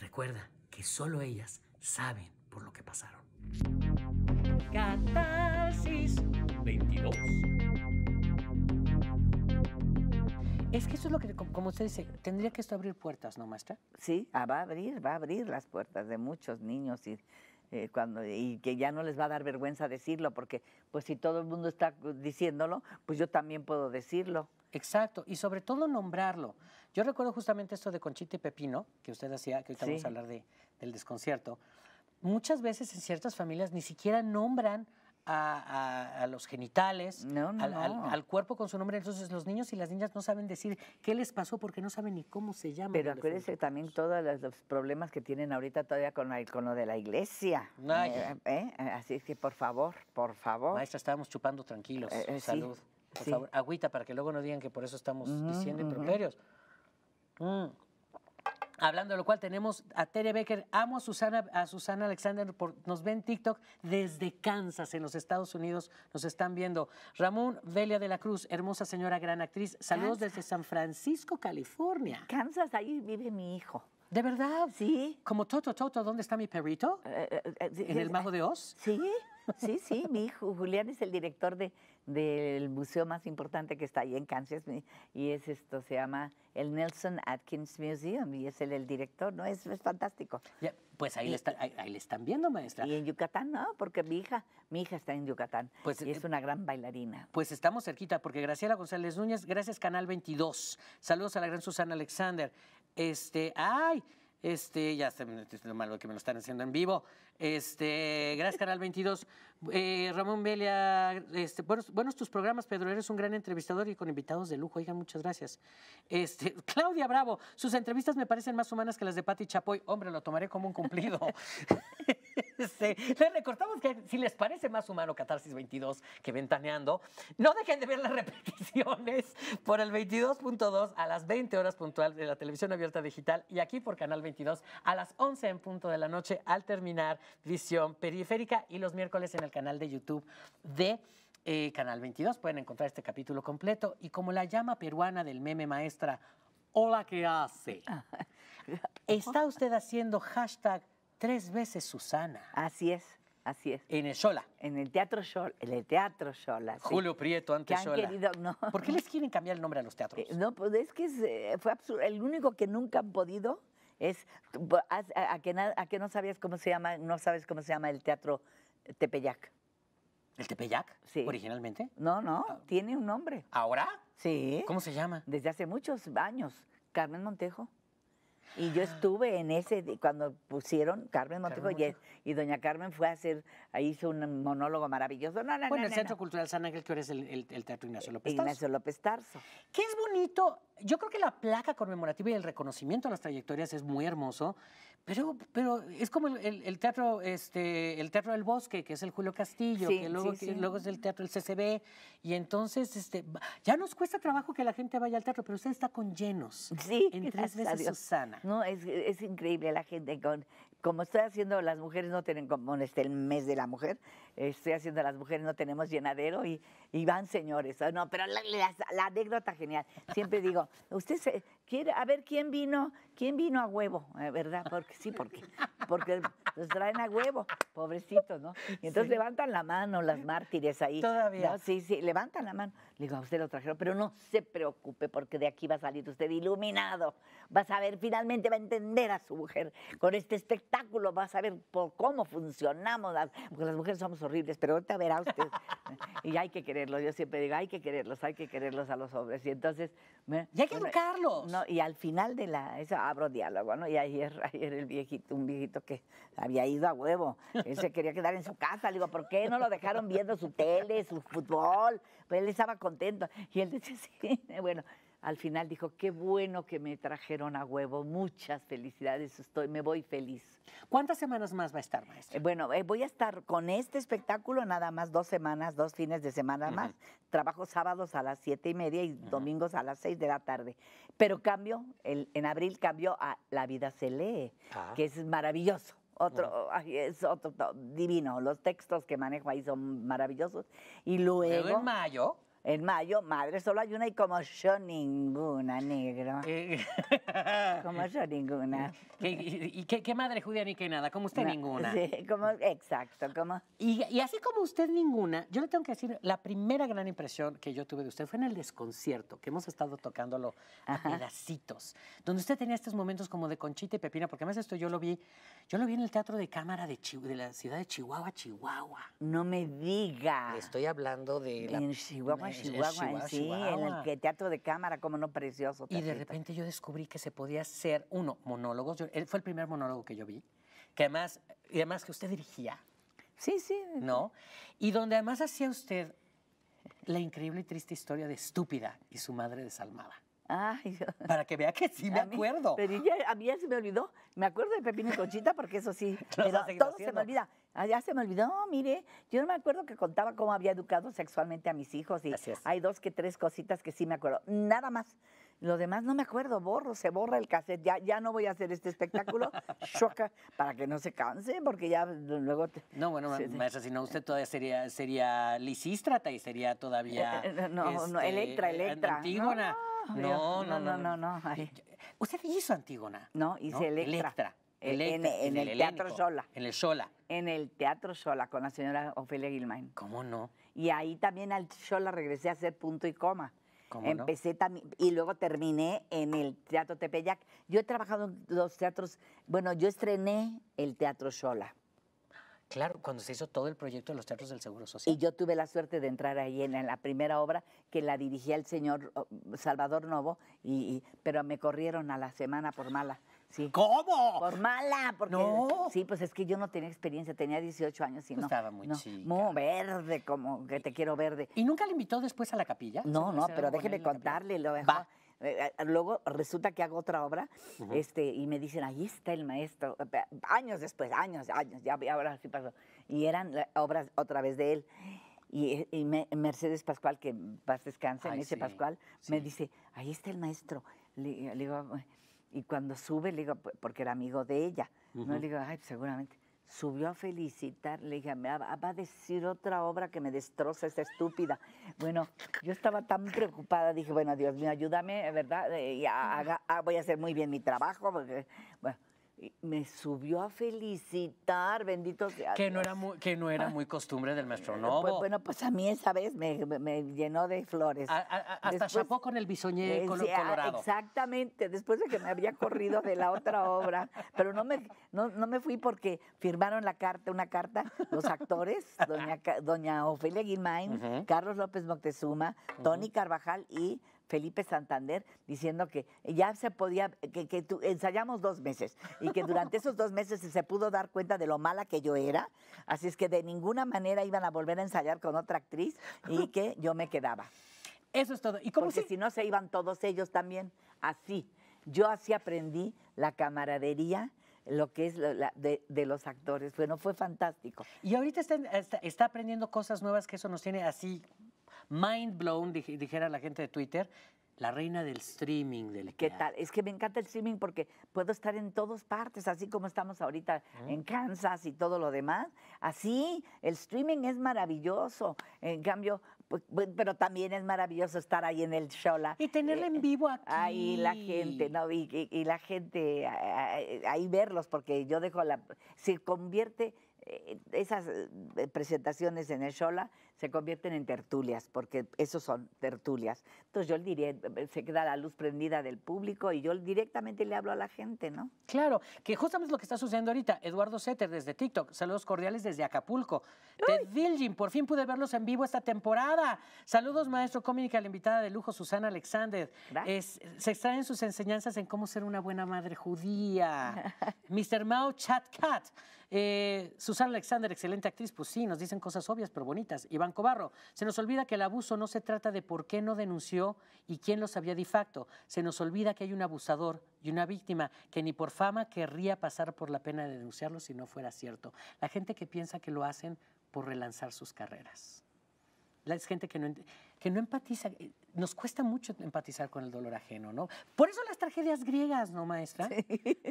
A: Recuerda que solo ellas saben por lo que pasaron. Catarsis 22. Es que eso es lo que, como usted dice, tendría que esto abrir puertas, ¿no, maestra? Sí, ah, va a abrir, va a
B: abrir las puertas de muchos niños y eh, cuando, y que ya no les va a dar vergüenza decirlo,
A: porque pues si todo el mundo está diciéndolo, pues yo también puedo decirlo. Exacto, y sobre todo nombrarlo. Yo recuerdo justamente esto de Conchita y Pepino, que usted hacía, que hoy estamos a hablar de, del desconcierto. Muchas veces en ciertas familias ni siquiera nombran a, los genitales, al, cuerpo con su nombre. Entonces los niños y las niñas no saben decir qué les pasó porque no saben ni cómo se llama, Pero acuérdense
B: también todos los problemas que tienen ahorita todavía con, lo de la iglesia. Eh, eh, eh, así que por favor, por
A: favor. Maestra, estábamos chupando tranquilos. Salud. por favor, agüita para que luego no digan que por eso estamos diciendo improperios. Mm. Hablando de lo cual, tenemos a Tere Becker. Amo a Susana, a Susana Alexander, nos ven TikTok desde Kansas, en los Estados Unidos. Nos están viendo. Ramón Velia de la Cruz, hermosa señora, gran actriz. Saludos desde San Francisco, California.
B: Kansas, ahí vive mi hijo.
A: ¿De verdad? Sí. ¿Como Toto, Toto, dónde está mi perrito? Eh, eh, eh, ¿En el Mago de Oz? Sí, sí, sí. Mi
B: hijo Julián es el director de, del museo más importante que está ahí en Kansas y es esto, se llama el Nelson Atkins Museum y es el, director, ¿no? Es, fantástico.
A: pues ahí, le ahí, le están viendo, maestra. Y en Yucatán, ¿no? Porque mi hija, mi hija está en Yucatán pues, y es una gran bailarina. Pues estamos cerquita, porque Graciela González Núñez, gracias Canal 22. Saludos a la gran Susana Alexander. Este, ay, este, ya está, lo malo que me lo están haciendo en vivo. Este, gracias, Canal 22. Eh, Ramón Velia, este, buenos, tus programas, Pedro. Eres un gran entrevistador y con invitados de lujo. Oigan, muchas gracias. Este, Claudia Bravo, sus entrevistas me parecen más humanas que las de Patti Chapoy. Hombre, lo tomaré como un cumplido. Este, les recortamos que si les parece más humano Catarsis 22 que Ventaneando, no dejen de ver las repeticiones por el 22.2 a las 20 horas puntual de la televisión abierta digital y aquí por Canal 22 a las 11 en punto de la noche al terminar Visión Periférica y los miércoles en el canal de YouTube de eh, Canal 22. Pueden encontrar este capítulo completo. Y como la llama peruana del meme maestra, hola, ¿qué hace? Ah. Está usted haciendo hashtag tres veces Susana. Así es. Así es. En el Shola. En el Teatro
B: Shola. En el Teatro Julio Prieto, antes ¿Por qué les quieren cambiar el nombre a los teatros? Eh, no, pues es que eh, fue absurdo. El único que nunca han podido es pues, a, que, a, que, no sabías cómo se llama, no sabes cómo se llama el teatro Tepeyac.
A: ¿El Tepeyac? Sí. ¿Originalmente? No, no, ah. tiene un nombre. ¿Ahora? Sí. ¿Cómo se llama?
B: Desde hace muchos años, Carmen Montejo. Y yo ah. estuve en ese, cuando pusieron Carmen Montejo, y, doña Carmen fue a hacer Ahí hizo un monólogo maravilloso.
A: bueno, el Centro Cultural San Ángel, que ahora el, el, Teatro Ignacio López Tarso. Ignacio López Tarso. Que es bonito. Yo creo que la placa conmemorativa y el reconocimiento a las trayectorias es muy hermoso, pero, pero es como el, teatro, este, el Teatro del Bosque, que es el Julio Castillo, que, luego, es el Teatro del CCB. Y entonces, este, ya nos cuesta trabajo que la gente vaya al teatro, pero usted está con llenos. Sí, en tres veces Susana.
B: No, es, es increíble la gente con como estoy haciendo las mujeres no tienen como este el mes de la mujer, estoy haciendo las mujeres no tenemos llenadero y, van señores. No, pero la, anécdota genial. Siempre digo, usted quiere a ver quién vino, quién vino a huevo, eh, ¿verdad? Porque sí, porque porque los traen a huevo, pobrecitos, ¿no? Y entonces levantan la mano las mártires ahí. Todavía. Sí, sí, levantan la mano. Le digo, a usted lo trajeron, pero no se preocupe porque de aquí va a salir usted iluminado. Va a saber finalmente va a entender a su mujer. Con este espectáculo va a saber por cómo funcionamos, porque las mujeres somos horribles, pero ahorita verá usted. y hay que quererlos, yo siempre digo, hay que quererlos, hay que quererlos a los hombres. Y entonces... y hay que pues, No, y al final de la... Eso abro diálogo, ¿no? Y ahí ayer el viejito, un viejito que había ido a huevo. Él se quería quedar en su casa. Le digo, ¿por qué no lo dejaron viendo su tele, su fútbol? Pues él estaba contento. Y él dice, sí, bueno, al final dijo, qué bueno que me trajeron a huevo, muchas felicidades, estoy, me voy feliz. ¿Cuántas semanas más va a estar, maestro? Eh, bueno, eh, voy a estar con este espectáculo nada más dos semanas, dos fines de semana más. Trabajo sábados a las siete y media y domingos a las seis de la tarde. Pero cambio, en abril cambio a La vida se lee, ah. que es maravilloso otro, es otro divino. Los textos que manejo ahí son maravillosos. Y luego. en mayo en mayo, madre solo hay una y como yo ninguna, negro. Eh, como yo ninguna.
A: ¿Y, qué, madre judía ni qué nada? Como usted ninguna. Sí, como, exacto, como... Y, así como usted ninguna, yo le tengo que decir, la primera gran impresión que yo tuve de usted fue en el desconcierto, que hemos estado tocándolo a pedacitos, donde usted tenía estos momentos como de conchita y pepina, porque además esto yo lo vi, yo lo vi en el Teatro de Cámara de, de la ciudad de Chihuahua, Chihuahua. No me diga.
B: estoy hablando de... En Chihuahua, en sí, en el teatro de cámara, como no
A: precioso. Y de repente yo descubrí que se podía hacer, uno, monólogos. él fue el primer monólogo que yo vi, que además, y además que usted dirigía. Sí, sí. ¿No? Y donde además hacía usted la increíble y triste historia de Estúpida y su madre desalmada. Para que vea que sí me acuerdo. a mí ya se me olvidó. Me acuerdo de Pepino y
B: Conchita porque eso sí. pero todo se me olvida. Ah, ya se me olvidó, mire. Yo no me acuerdo que contaba cómo había educado sexualmente a mis hijos. Y hay dos que tres cositas que sí me acuerdo. Nada más. Lo demás no me acuerdo, borro, se borra el cassette. Ya, ya no voy a hacer este espectáculo, para que no se canse, porque ya luego... No, bueno, maestra,
A: si no, usted todavía sería, sería lisístrata y sería todavía... Eh, eh, no, no, este, Electra, eh, Electra. Antígona. No, no, no, no, no. usted hizo Antígona. No, hice Electra. Electra. E, e, en, el, Teatro Sola. En el Sola.
B: En el Teatro Sola con la señora Ofelia Gilmain. ¿Cómo no? Y ahí también al Sola regresé a hacer punto y coma. Empecé también, y luego terminé en el Teatro Tepeyac. Yo he trabajado en los teatros, bueno, yo estrené
A: el Teatro Shola. Claro, cuando se hizo todo el proyecto de los teatros del Seguro Social. Y
B: yo tuve la suerte de entrar ahí en, la primera obra que la dirigía el señor oh, Salvador Novo, y, pero me corrieron a la semana por mala. ¿Cómo? Por mala, porque no. sí, pues es que yo no tenía experiencia, tenía 18 años y no. Estaba muy Muy verde, como que te quiero verde. ¿Y nunca le invitó después a la capilla? No, no, pero déjeme contarle, eh, Luego resulta que hago otra obra este, y me dicen, ahí está el maestro. Años después, años, años, ya, ahora sí pasó. Y eran eh, obras otra vez de él. Y, Mercedes Pascual, que paz descansa, Ay, dice Pascual, me dice, ahí está el maestro. le, le digo, y cuando sube, le digo, pues, porque era amigo de ella, ¿no? Le digo, ay, pues, seguramente. Subió a felicitar, le dije, me ah, va a decir otra obra que me destroza esa estúpida. Bueno, yo estaba tan preocupada, dije, bueno, Dios mío, ayúdame, ¿verdad? Eh, y ah, voy a hacer muy bien mi trabajo, porque, bueno me subió a felicitar, bendito sea. Que no era
A: que no era muy costumbre del maestro Novo. Pues, bueno,
B: pues a mí esa vez me, llenó de flores. hasta chapó con el bisoñé colorado. Exactamente, después de que me había corrido de la otra obra, pero no me, no, no me fui porque firmaron la carta, una carta, los actores, doña, doña Ofelia Guimain, Carlos López Moctezuma, Tony Carvajal y Felipe Santander diciendo que ya se podía, que, ensayamos dos meses y que durante esos dos meses se pudo dar cuenta de lo mala que yo era, así es que de ninguna manera iban a volver a ensayar con otra actriz y que yo me quedaba. Eso es todo. ¿Y cómo Porque si... no se iban todos ellos también, así. Yo así aprendí la camaradería, lo que es de, los actores. Bueno, fue fantástico.
A: Y ahorita está, aprendiendo cosas nuevas que eso nos tiene así mind blown, dijera la gente de Twitter, la reina del streaming del ¿Qué tal? Es que me encanta el streaming porque puedo estar en todas partes, así como estamos
B: ahorita en Kansas y todo lo demás. Así, el streaming es maravilloso. En cambio, pues, pero también es maravilloso estar ahí en el Shola. Y tenerlo en eh, vivo eh, aquí. Ahí la gente, ¿no? Y, y la gente, ahí verlos, porque yo dejo la... Se convierte eh, esas presentaciones en el Shola se convierten en tertulias, porque esos son tertulias. Entonces yo le diré, eh, se queda la
A: luz prendida del público y yo directamente le hablo a la gente, ¿no? Claro, que justamente lo que está sucediendo ahorita. Eduardo Ceter, desde TikTok, saludos cordiales desde Acapulco. Ted Vilgin, por fin pude verlos en vivo esta temporada. Saludos, maestro cómica, la invitada de lujo, Susana Alexander. se extraen sus enseñanzas en cómo ser una buena madre judía. Mr. Mao Chat Cat. Eh, Susana Alexander, excelente actriz, pues sí, nos dicen cosas obvias pero bonitas. Iván cobarro Se nos olvida que el abuso no se trata de por qué no denunció y quién lo sabía de facto. Se nos olvida que hay un abusador y una víctima que ni por fama querría pasar por la pena de denunciarlo si no fuera cierto. La gente que piensa que lo hacen por relanzar sus carreras. La gente que no, que no empatiza, eh, nos cuesta mucho empatizar con el dolor ajeno, ¿no? Por eso las tragedias griegas, ¿no, maestra?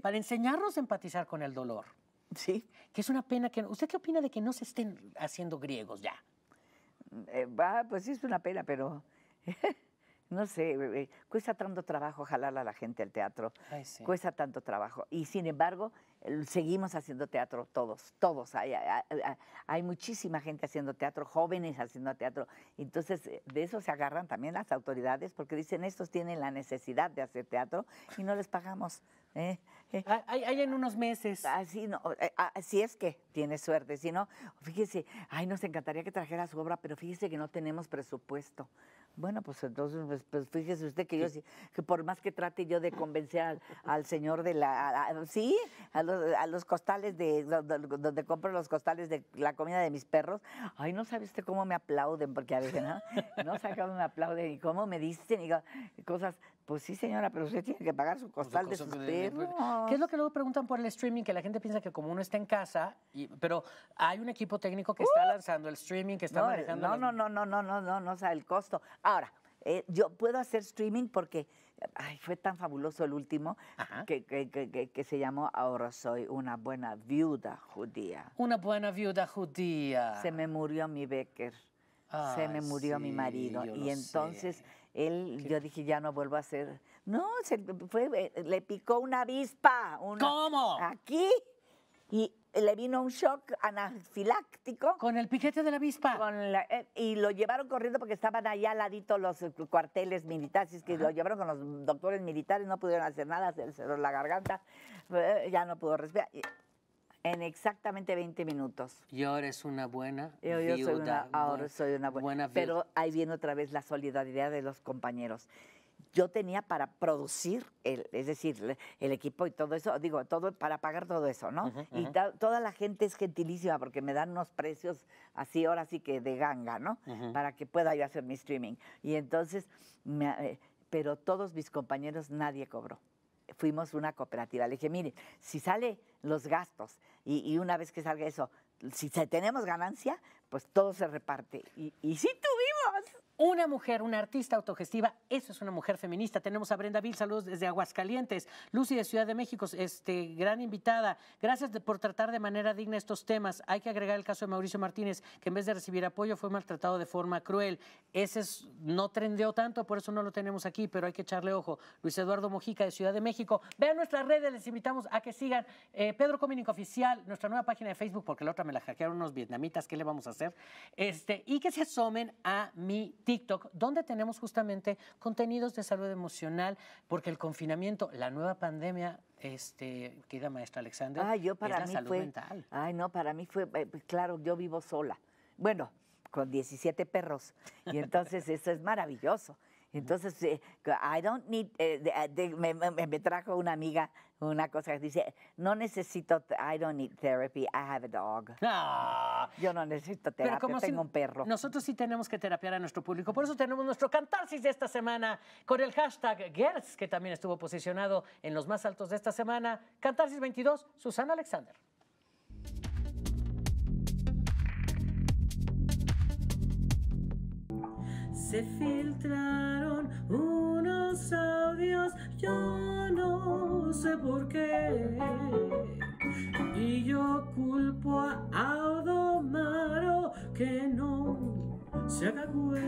A: Para enseñarnos a empatizar con el dolor. Sí. Que es una pena que... ¿Usted qué opina de que no se estén haciendo griegos ya? Eh, va, pues sí es una pena, pero no sé, cuesta
B: tanto trabajo jalar a la gente al teatro, cuesta tanto trabajo. Y sin embargo, seguimos haciendo teatro todos, todos. hay, muchísima gente haciendo teatro, jóvenes haciendo teatro. Entonces, eh, de eso se agarran también las autoridades porque dicen, estos tienen la necesidad de hacer teatro y no les pagamos. ¿eh? eh ah, hay, en unos meses. Así, ah, no, eh, así ah, es que tiene suerte. Si no, fíjese, ay, nos encantaría que trajera su obra, pero fíjese que no tenemos presupuesto. Bueno, pues entonces, pues, pues fíjese usted que yo, por más que trate yo de convencer al, señor de la, sí, a los, costales de, donde, compro los costales de la comida de mis perros, ay, no sabe usted cómo me aplauden, porque a veces, ¿no? sacan un cómo me aplauden y cómo me dicen cosas
A: pues sí, señora, pero usted tiene que pagar su pues costal de sus pues. perros. ¿Qué es lo que luego preguntan por el streaming? Que la gente piensa que como uno está en casa, pero hay un equipo técnico que está uh. lanzando el streaming, que está manejando. No, no,
B: no, no, no, no, no, no, sabe el costo. Ahora, eh, yo puedo hacer streaming porque ay, fue tan fabuloso el último que, se llamó Ahora soy una buena viuda judía. Una buena viuda judía. Se me murió mi Becker.
A: se me murió mi marido. Y entonces
B: él, yo dije, ya no vuelvo a hacer. No, se, fue, eh, le picó una avispa. ¿Cómo? Aquí. Y le vino un shock anafiláctico. ¿Con el piquete de la avispa? Eh, y lo llevaron corriendo porque estaban allá al ladito los eh, cuarteles militares, es que lo llevaron con los doctores militares, no pudieron hacer nada, se la garganta, ya no pudo respirar en exactamente 20 minutos.
A: Y ahora es una buena yo, ahora soy
B: una buena, Pero ahí viene otra vez la solidaridad de los compañeros. Yo tenía para producir, es decir, el equipo y todo eso, digo, todo para pagar todo eso, ¿no? y toda la gente es gentilísima porque me dan unos precios así, ahora sí que de ganga, ¿no? Para que pueda yo hacer mi streaming. Y entonces, eh, pero todos mis compañeros, nadie cobró fuimos una cooperativa. Le dije, mire, si sale los gastos y, una vez que salga eso, si tenemos ganancia, pues todo se reparte. Y,
A: y sí tuvimos. Una mujer, una artista autogestiva, eso es una mujer feminista. Tenemos a Brenda Bill, saludos desde Aguascalientes, Lucy de Ciudad de México, este, gran invitada. Gracias por tratar de manera digna estos temas. Hay que agregar el caso de Mauricio Martínez, que en vez de recibir apoyo fue maltratado de forma cruel. Ese no trendeó tanto, por eso no lo tenemos aquí, pero hay que echarle ojo. Luis Eduardo Mojica de Ciudad de México. Vean nuestras redes, les invitamos a que sigan. Eh, Pedro Comínico Oficial, nuestra nueva página de Facebook, porque la otra me la hackearon unos vietnamitas, ¿qué le vamos a hacer? Este, y que se asomen a mi TikTok, donde tenemos justamente contenidos de salud emocional, porque el confinamiento, la nueva pandemia, este, querida maestra Alexandra, ah, yo para mí salud fue, mental.
B: Ay, no, para mí fue, eh, pues, claro, yo vivo sola. Bueno, con 17 perros, y entonces eso es maravilloso. Entonces, eh, I don't need, eh, ah, me, trajo una amiga una cosa que dice, no necesito,
A: I don't need therapy, I have a dog. Ah. Yo no necesito terapia, tengo un perro. Nosotros sí tenemos que terapiar a nuestro público, por eso tenemos nuestro Cantarsis de esta semana con el hashtag Girls que también estuvo posicionado en los más altos de esta semana. Cantarsis 22, Susana Alexander. se filtraron unos audios, yo no sé por qué. Y yo culpo a Audomaro que no se haga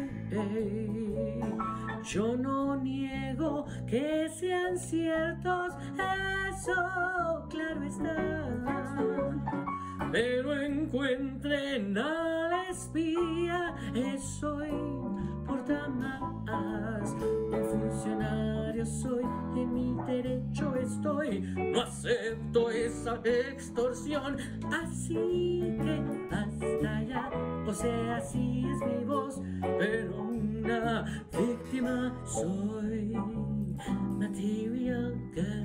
A: Yo no niego que sean ciertos, eso claro está pero encuentren al espía, eso importa más. Un funcionario soy, en mi derecho estoy, no acepto esa extorsión, así que hasta allá, o sea, así es mi voz, pero una víctima soy, material girl.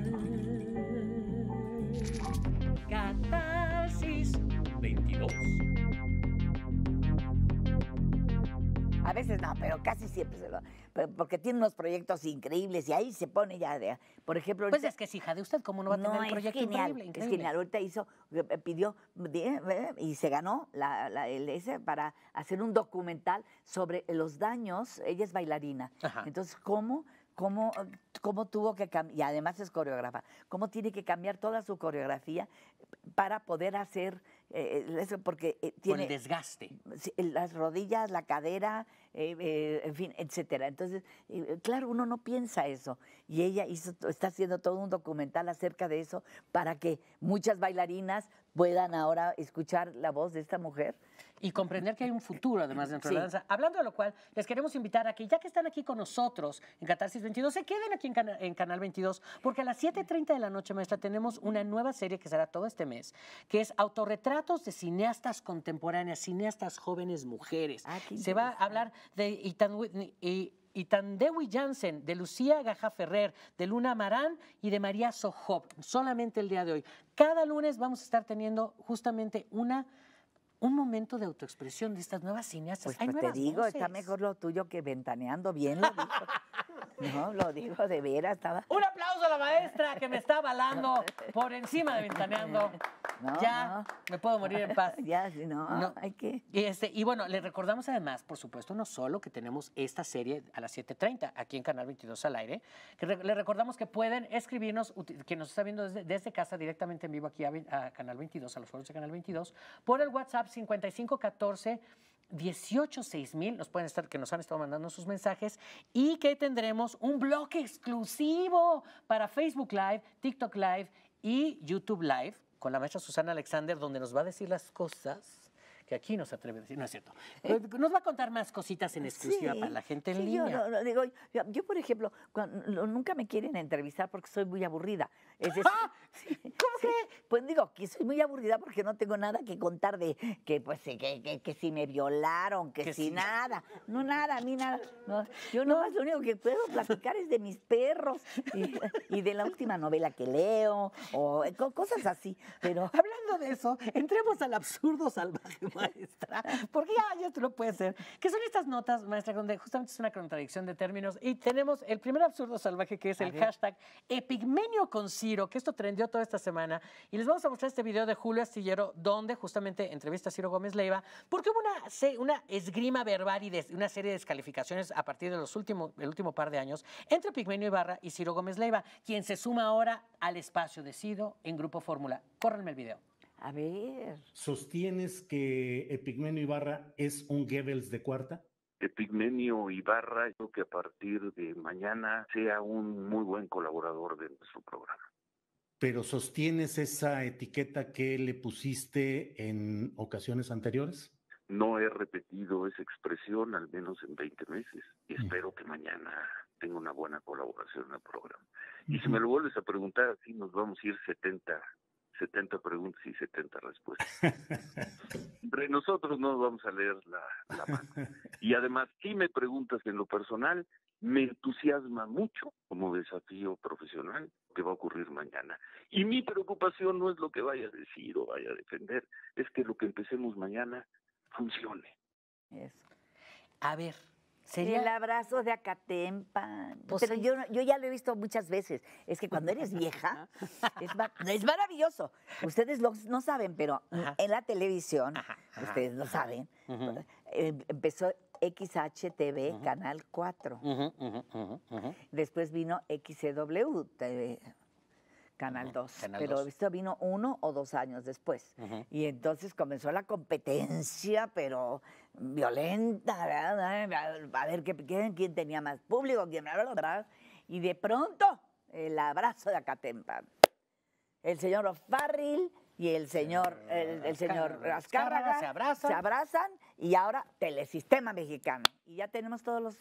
A: 22.
B: A veces no, pero casi siempre se lo. Porque tiene unos proyectos increíbles y ahí se pone ya de. Por ejemplo. pues es que es hija de usted, ¿cómo
A: no va a tener un proyecto es genial, increíble, Es genial.
B: Ahorita hizo, eh, eh, pidió y se ganó la, ese para hacer un documental sobre los daños. Ella es bailarina. Entonces, ¿cómo? cómo, cómo tuvo que cambiar, y además es coreógrafa, cómo tiene que cambiar toda su coreografía para poder hacer eh, eh, eso, porque eh, tiene... el desgaste. Las rodillas, la cadera, en fin, etcétera. Entonces, claro, uno no piensa eso. Y ella hizo, está haciendo todo un documental acerca de eso para que muchas bailarinas puedan ahora escuchar la voz de esta mujer
A: y comprender que hay un futuro además dentro de la danza. Hablando de lo cual, les queremos invitar a que ya que están aquí con nosotros en Catarsis 22, se queden aquí en, Canal 22, porque a las 7.30 de la noche, maestra, tenemos una nueva serie que será todo este mes, que es Autorretratos de cineastas contemporáneas, cineastas jóvenes mujeres. Ah, se va a hablar de Ethan y Jansen, de Lucía Gaja Ferrer, de Luna Marán y de María Sojob, solamente el día de hoy. Cada lunes vamos a estar teniendo justamente una un momento de autoexpresión de estas nuevas cineastas. Pues, pues te digo, está mejor lo tuyo que ventaneando bien lo digo. no, lo digo de veras. Estaba... Un aplauso a la maestra que me está avalando por encima de ventaneando ya, me puedo morir en paz. ya, si no, hay que... Y, este, y bueno, le recordamos además, por supuesto, no solo que tenemos esta serie a las 7.30 aquí en Canal 22 al aire, que le recordamos que pueden escribirnos, que nos está viendo desde, casa directamente en vivo aquí a, Canal 22, a los foros de Canal 22, por el WhatsApp 5514. 186000 nos pueden estar que nos han estado mandando sus mensajes y que tendremos un bloque exclusivo para Facebook Live, TikTok Live y YouTube Live con la maestra Susana Alexander, donde nos va a decir las cosas que aquí nos atreve a decir, no es cierto. Pues eh, nos va a contar más cositas en ah, exclusiva para la gente en línea.
B: Yo, por ejemplo, nunca me quieren entrevistar porque soy muy aburrida. ¡Ah! ¿Cómo que? Pues digo que soy muy aburrida porque no tengo nada que contar de que pues que, si me violaron, que, si nada, no nada, a mí nada. yo no, lo único que puedo platicar es de mis perros y, y de la última novela que leo o eh, cosas así. Pero hablando
A: de eso, entremos al absurdo salvaje maestra, porque ya, esto tú lo puedes hacer. ¿Qué son estas notas, maestra, donde justamente es una contradicción de términos? Y tenemos el primer absurdo salvaje, que es el hashtag Epigmenio con Ciro, que esto trendió toda esta semana. Y les vamos a mostrar este video de Julio Astillero, donde justamente entrevista a Ciro Gómez Leiva, porque hubo una, una esgrima verbal y una serie de descalificaciones a partir de los últimos el último par de años entre Epigmenio Ibarra y Ciro Gómez Leiva, quien se suma ahora al espacio de Cido en Grupo Fórmula. Córrenme el video. A ver. ¿Sostienes que Epigmenio Ibarra es un Goebbels de cuarta? Epigmenio Ibarra, creo que a partir de mañana sea un muy buen colaborador de nuestro programa. ¿Pero sostienes esa etiqueta que le pusiste en ocasiones anteriores? No he repetido esa expresión al menos en 20 meses y mm. espero que mañana tenga una buena colaboración en el programa. Y si me lo vuelves a preguntar, así nos vamos a ir 70 70 preguntas y
B: 70 respuestas. Entre nosotros no vamos a leer la,
A: mano.
B: Y además, si me preguntas en lo personal, me entusiasma mucho como
A: desafío profesional que va a ocurrir mañana. Y mi preocupación no es lo que vaya a decir o vaya a defender, es que lo que empecemos mañana funcione. Eso.
B: A ver, ¿Sería? El abrazo de Acatempa. Pues pero yo, yo ya lo he visto muchas veces. Es que cuando eres vieja, es, maravilloso. Ustedes no saben, pero en la televisión, ustedes lo saben, em, empezó XHTV, Canal 4. Después vino XCW, Canal 2. Pero esto vino uno o dos años después. Y entonces comenzó la competencia, pero violenta. ¿verdad? A ver ¿quién, tenía más público, quién. ¿verdad? Y de pronto, el abrazo de Acatempa. El señor O'Farrill y el señor, ah, el, señor Azcárraga se abrazan. se abrazan y ahora Telesistema Mexicano. Y ya tenemos todos los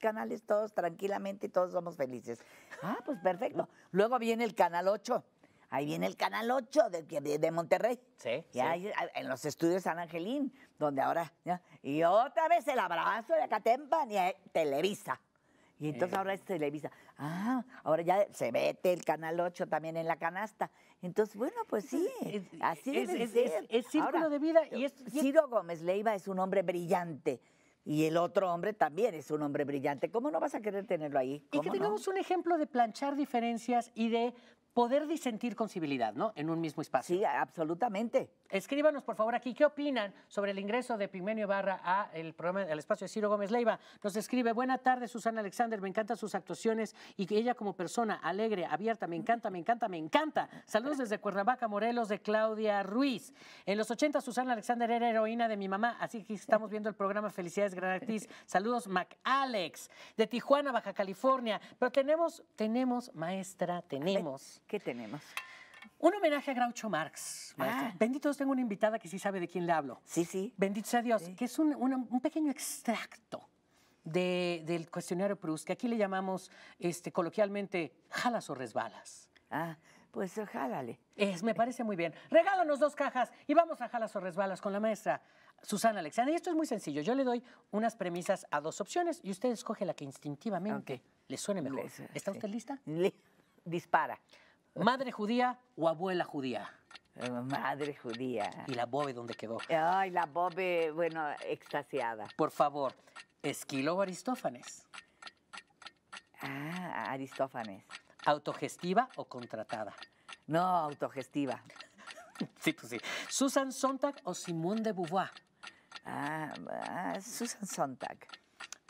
B: canales, todos tranquilamente y todos somos felices. Ah, pues perfecto. Luego viene el Canal 8. Ahí viene el Canal 8 de, de, Monterrey. Sí. Y Ahí, en los estudios San Angelín, donde ahora. Y otra vez el abrazo de Acatempan y eh, Televisa. Y entonces eh. ahora es Televisa. Ah, ahora ya se mete el Canal 8 también en la canasta. Entonces, bueno, pues sí, e, e, así es. es, círculo de vida. Y Ciro Gómez Leiva es un hombre brillante. Y el otro hombre también es un hombre brillante. ¿Cómo no vas a querer tenerlo ahí? Y que tengamos
A: un ejemplo de planchar diferencias y de poder disentir con civilidad, ¿no? En un mismo espacio. Sí, absolutamente. Escríbanos, por favor, aquí qué opinan sobre el ingreso de Pigmenio Barra a el programa, al espacio de Ciro Gómez Leiva. Nos escribe, buena tarde, Susana Alexander, me encantan sus actuaciones y que ella como persona alegre, abierta, me encanta, me encanta, me encanta. Saludos desde Cuernavaca, Morelos, de Claudia Ruiz. En los 80, Susana Alexander era heroína de mi mamá, así que estamos viendo el programa Felicidades, gran Saludos, Mac Alex, de Tijuana, Baja California. Pero tenemos, tenemos, maestra, tenemos. ¿Qué tenemos? Un homenaje a Groucho Marx. Ah. Benditos, tengo una invitada que sí sabe de quién le hablo. Sí, sí. Bendito sea Dios, que es un, pequeño extracto del cuestionario Proust, que aquí le llamamos este, coloquialmente jalas o resbalas. Ah, pues eh, jálale. Es, me parece muy bien. Regálanos dos cajas y vamos a jalas o resbalas con la maestra Susana Alexandra. Y esto es muy sencillo. Yo le doy unas premisas a dos opciones y usted escoge la que instintivamente le suene mejor. ¿Está usted lista? dispara. ¿Madre judía o abuela judía? Eh, madre
B: judía. ¿Y la Bobe dónde quedó? Ay, la Bobe, bueno, extasiada. Por favor, ¿Esquilo o Aristófanes? Ah, Aristófanes.
A: ¿Autogestiva o contratada? No, autogestiva. sí, pues sí. ¿Susan Sontag o Simone de Beauvoir? Ah, ah Susan Sontag.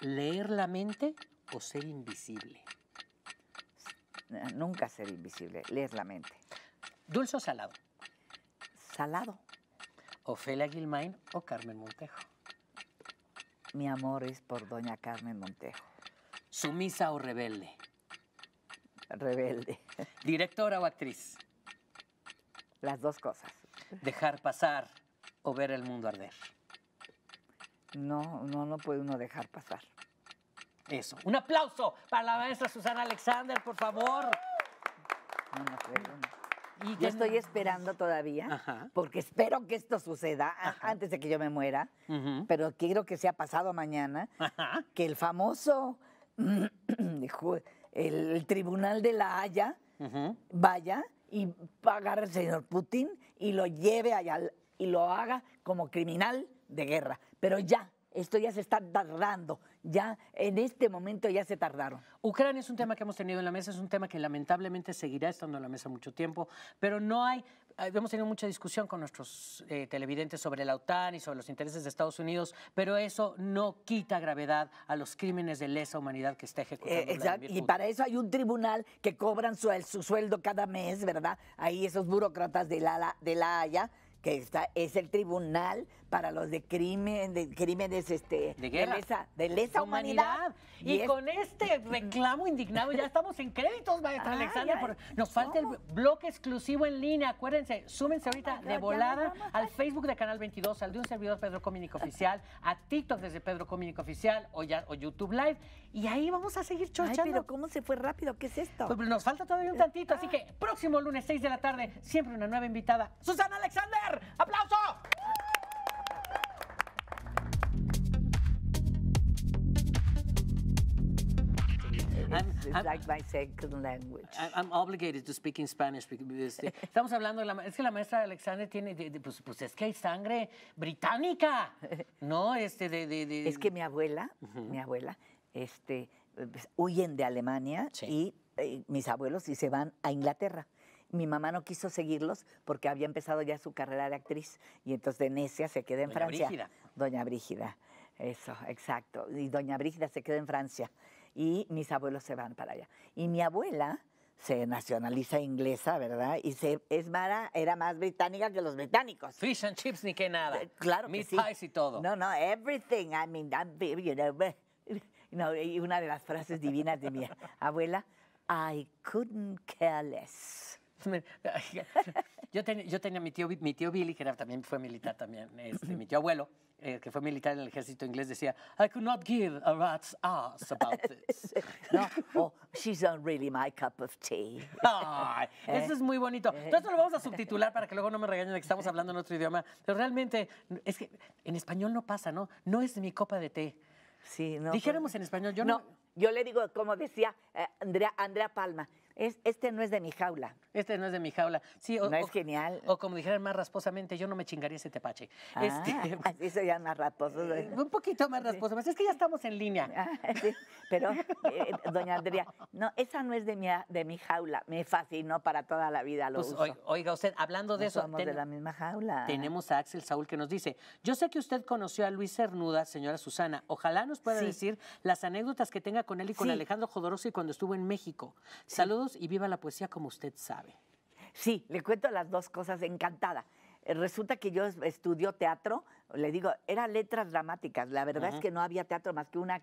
A: ¿Leer la mente o ser invisible?
B: Eh, nunca ser invisible, leer la mente. ¿Dulce o salado? Salado. ¿Ofelia Gilmain o Carmen Montejo? Mi amor es por doña Carmen Montejo.
A: ¿Sumisa o rebelde? Rebelde. ¿Directora o actriz? Las dos cosas. ¿Dejar pasar o ver el mundo arder?
B: No, no, no puede
A: uno dejar pasar. Un aplauso para la maestra Susana Alexander, por favor. Y yo estoy
B: esperando todavía, porque espero que esto suceda antes de que yo me muera, pero quiero que sea pasado mañana, que el famoso, el, tribunal de la Haya vaya y agarre al señor Putin y lo lleve allá y lo haga como criminal de guerra. Pero ya, esto ya se está
A: tardando ya en este momento ya se tardaron. Ucrania es un tema que hemos tenido en la mesa, es un tema que lamentablemente seguirá estando en la mesa mucho tiempo, pero no hay, eh, hemos tenido mucha discusión con nuestros eh, televidentes sobre la OTAN y sobre los intereses de Estados Unidos, pero eso no quita gravedad a los crímenes de lesa humanidad que está ejecutando. Eh, y para
B: eso hay un tribunal que cobran su, sueldo cada mes, ¿verdad? Ahí esos burócratas de de la Haya que es el tribunal para los de crimen, de crímenes este,
A: de, de lesa, de lesa humanidad. Y, con este reclamo indignado ya estamos en créditos, maestra Alexandra. nos falta el bloque exclusivo en línea. Acuérdense, súmense ahorita ah, de volada al Facebook de Canal 22, al de un servidor Pedro Comínico Oficial, a TikTok desde Pedro Comínico Oficial o, ya, o YouTube Live. Y ahí vamos a seguir chorchando. ¿cómo se fue rápido? ¿Qué es esto? Pues, pues, nos falta todavía un tantito, así ah. que próximo lunes 6 de la tarde, siempre una nueva invitada, Susana Alexander. ¡Aplauso! Este, estamos hablando de la es que la maestra Alexander tiene pues, pues, es que hay sangre británica, no este de, es que mi abuela mi abuela
B: este huyen de Alemania y eh, mis abuelos y se van a Inglaterra mi mamá no quiso seguirlos porque había empezado ya su carrera de actriz y entonces de necia se queda en Francia. Doña Brígida. Eso, exacto. Y Doña Brígida se queda en Francia y mis abuelos se van para allá. Y mi abuela se nacionaliza inglesa, ¿verdad? Y se, es Mara, era más británica que los
A: británicos. Fish and chips ni que nada. Eh, claro que Meat pies y
B: todo. No, no, everything. I mean, you know, no, y una de las frases divinas de mi abuela, I couldn't care less
A: yo, yo tenía mi tío, mi tío Billy, que también fue militar también, este, mi tío abuelo, eh, que fue militar en el ejército inglés, decía, I could not give a rat's ass about this. no, oh, she's not really my cup of tea. eso es muy bonito. Eh. Entonces lo vamos a subtitular para que luego no me regañen de que estamos hablando en otro idioma. Pero realmente, es que en español no pasa, ¿no? No es mi copa de té. Sí, no. Pues, Dijéramos en español, yo no. yo le digo, como decía eh, Andrea, Andrea Palma, este no es de mi jaula. Este no es de mi jaula. Sí, es genial. O como dijeran más rasposamente, yo no me chingaría ese tepache. Ah, este, así se más rasposos. Eh, un poquito más rasposo, pues
B: Es que ya estamos en línea. Ah, pero, eh, doña Andrea, no, esa no es de mi, de mi jaula. Me fascinó para toda la vida. Lo pues,
A: Oiga, usted, hablando de eso. Somos de la misma jaula. Tenemos a Axel Saúl que nos dice: Yo sé que usted conoció a Luis Cernuda, señora Susana. Ojalá nos pueda decir las anécdotas que tenga con él y con Alejandro Jodorowsky cuando estuvo en México. Saludos y viva la poesía como usted sabe. Sí, le cuento las dos cosas, encantada.
B: Eh, resulta que yo estudió teatro, le digo, eran letras dramáticas, la verdad es que no había teatro más que una,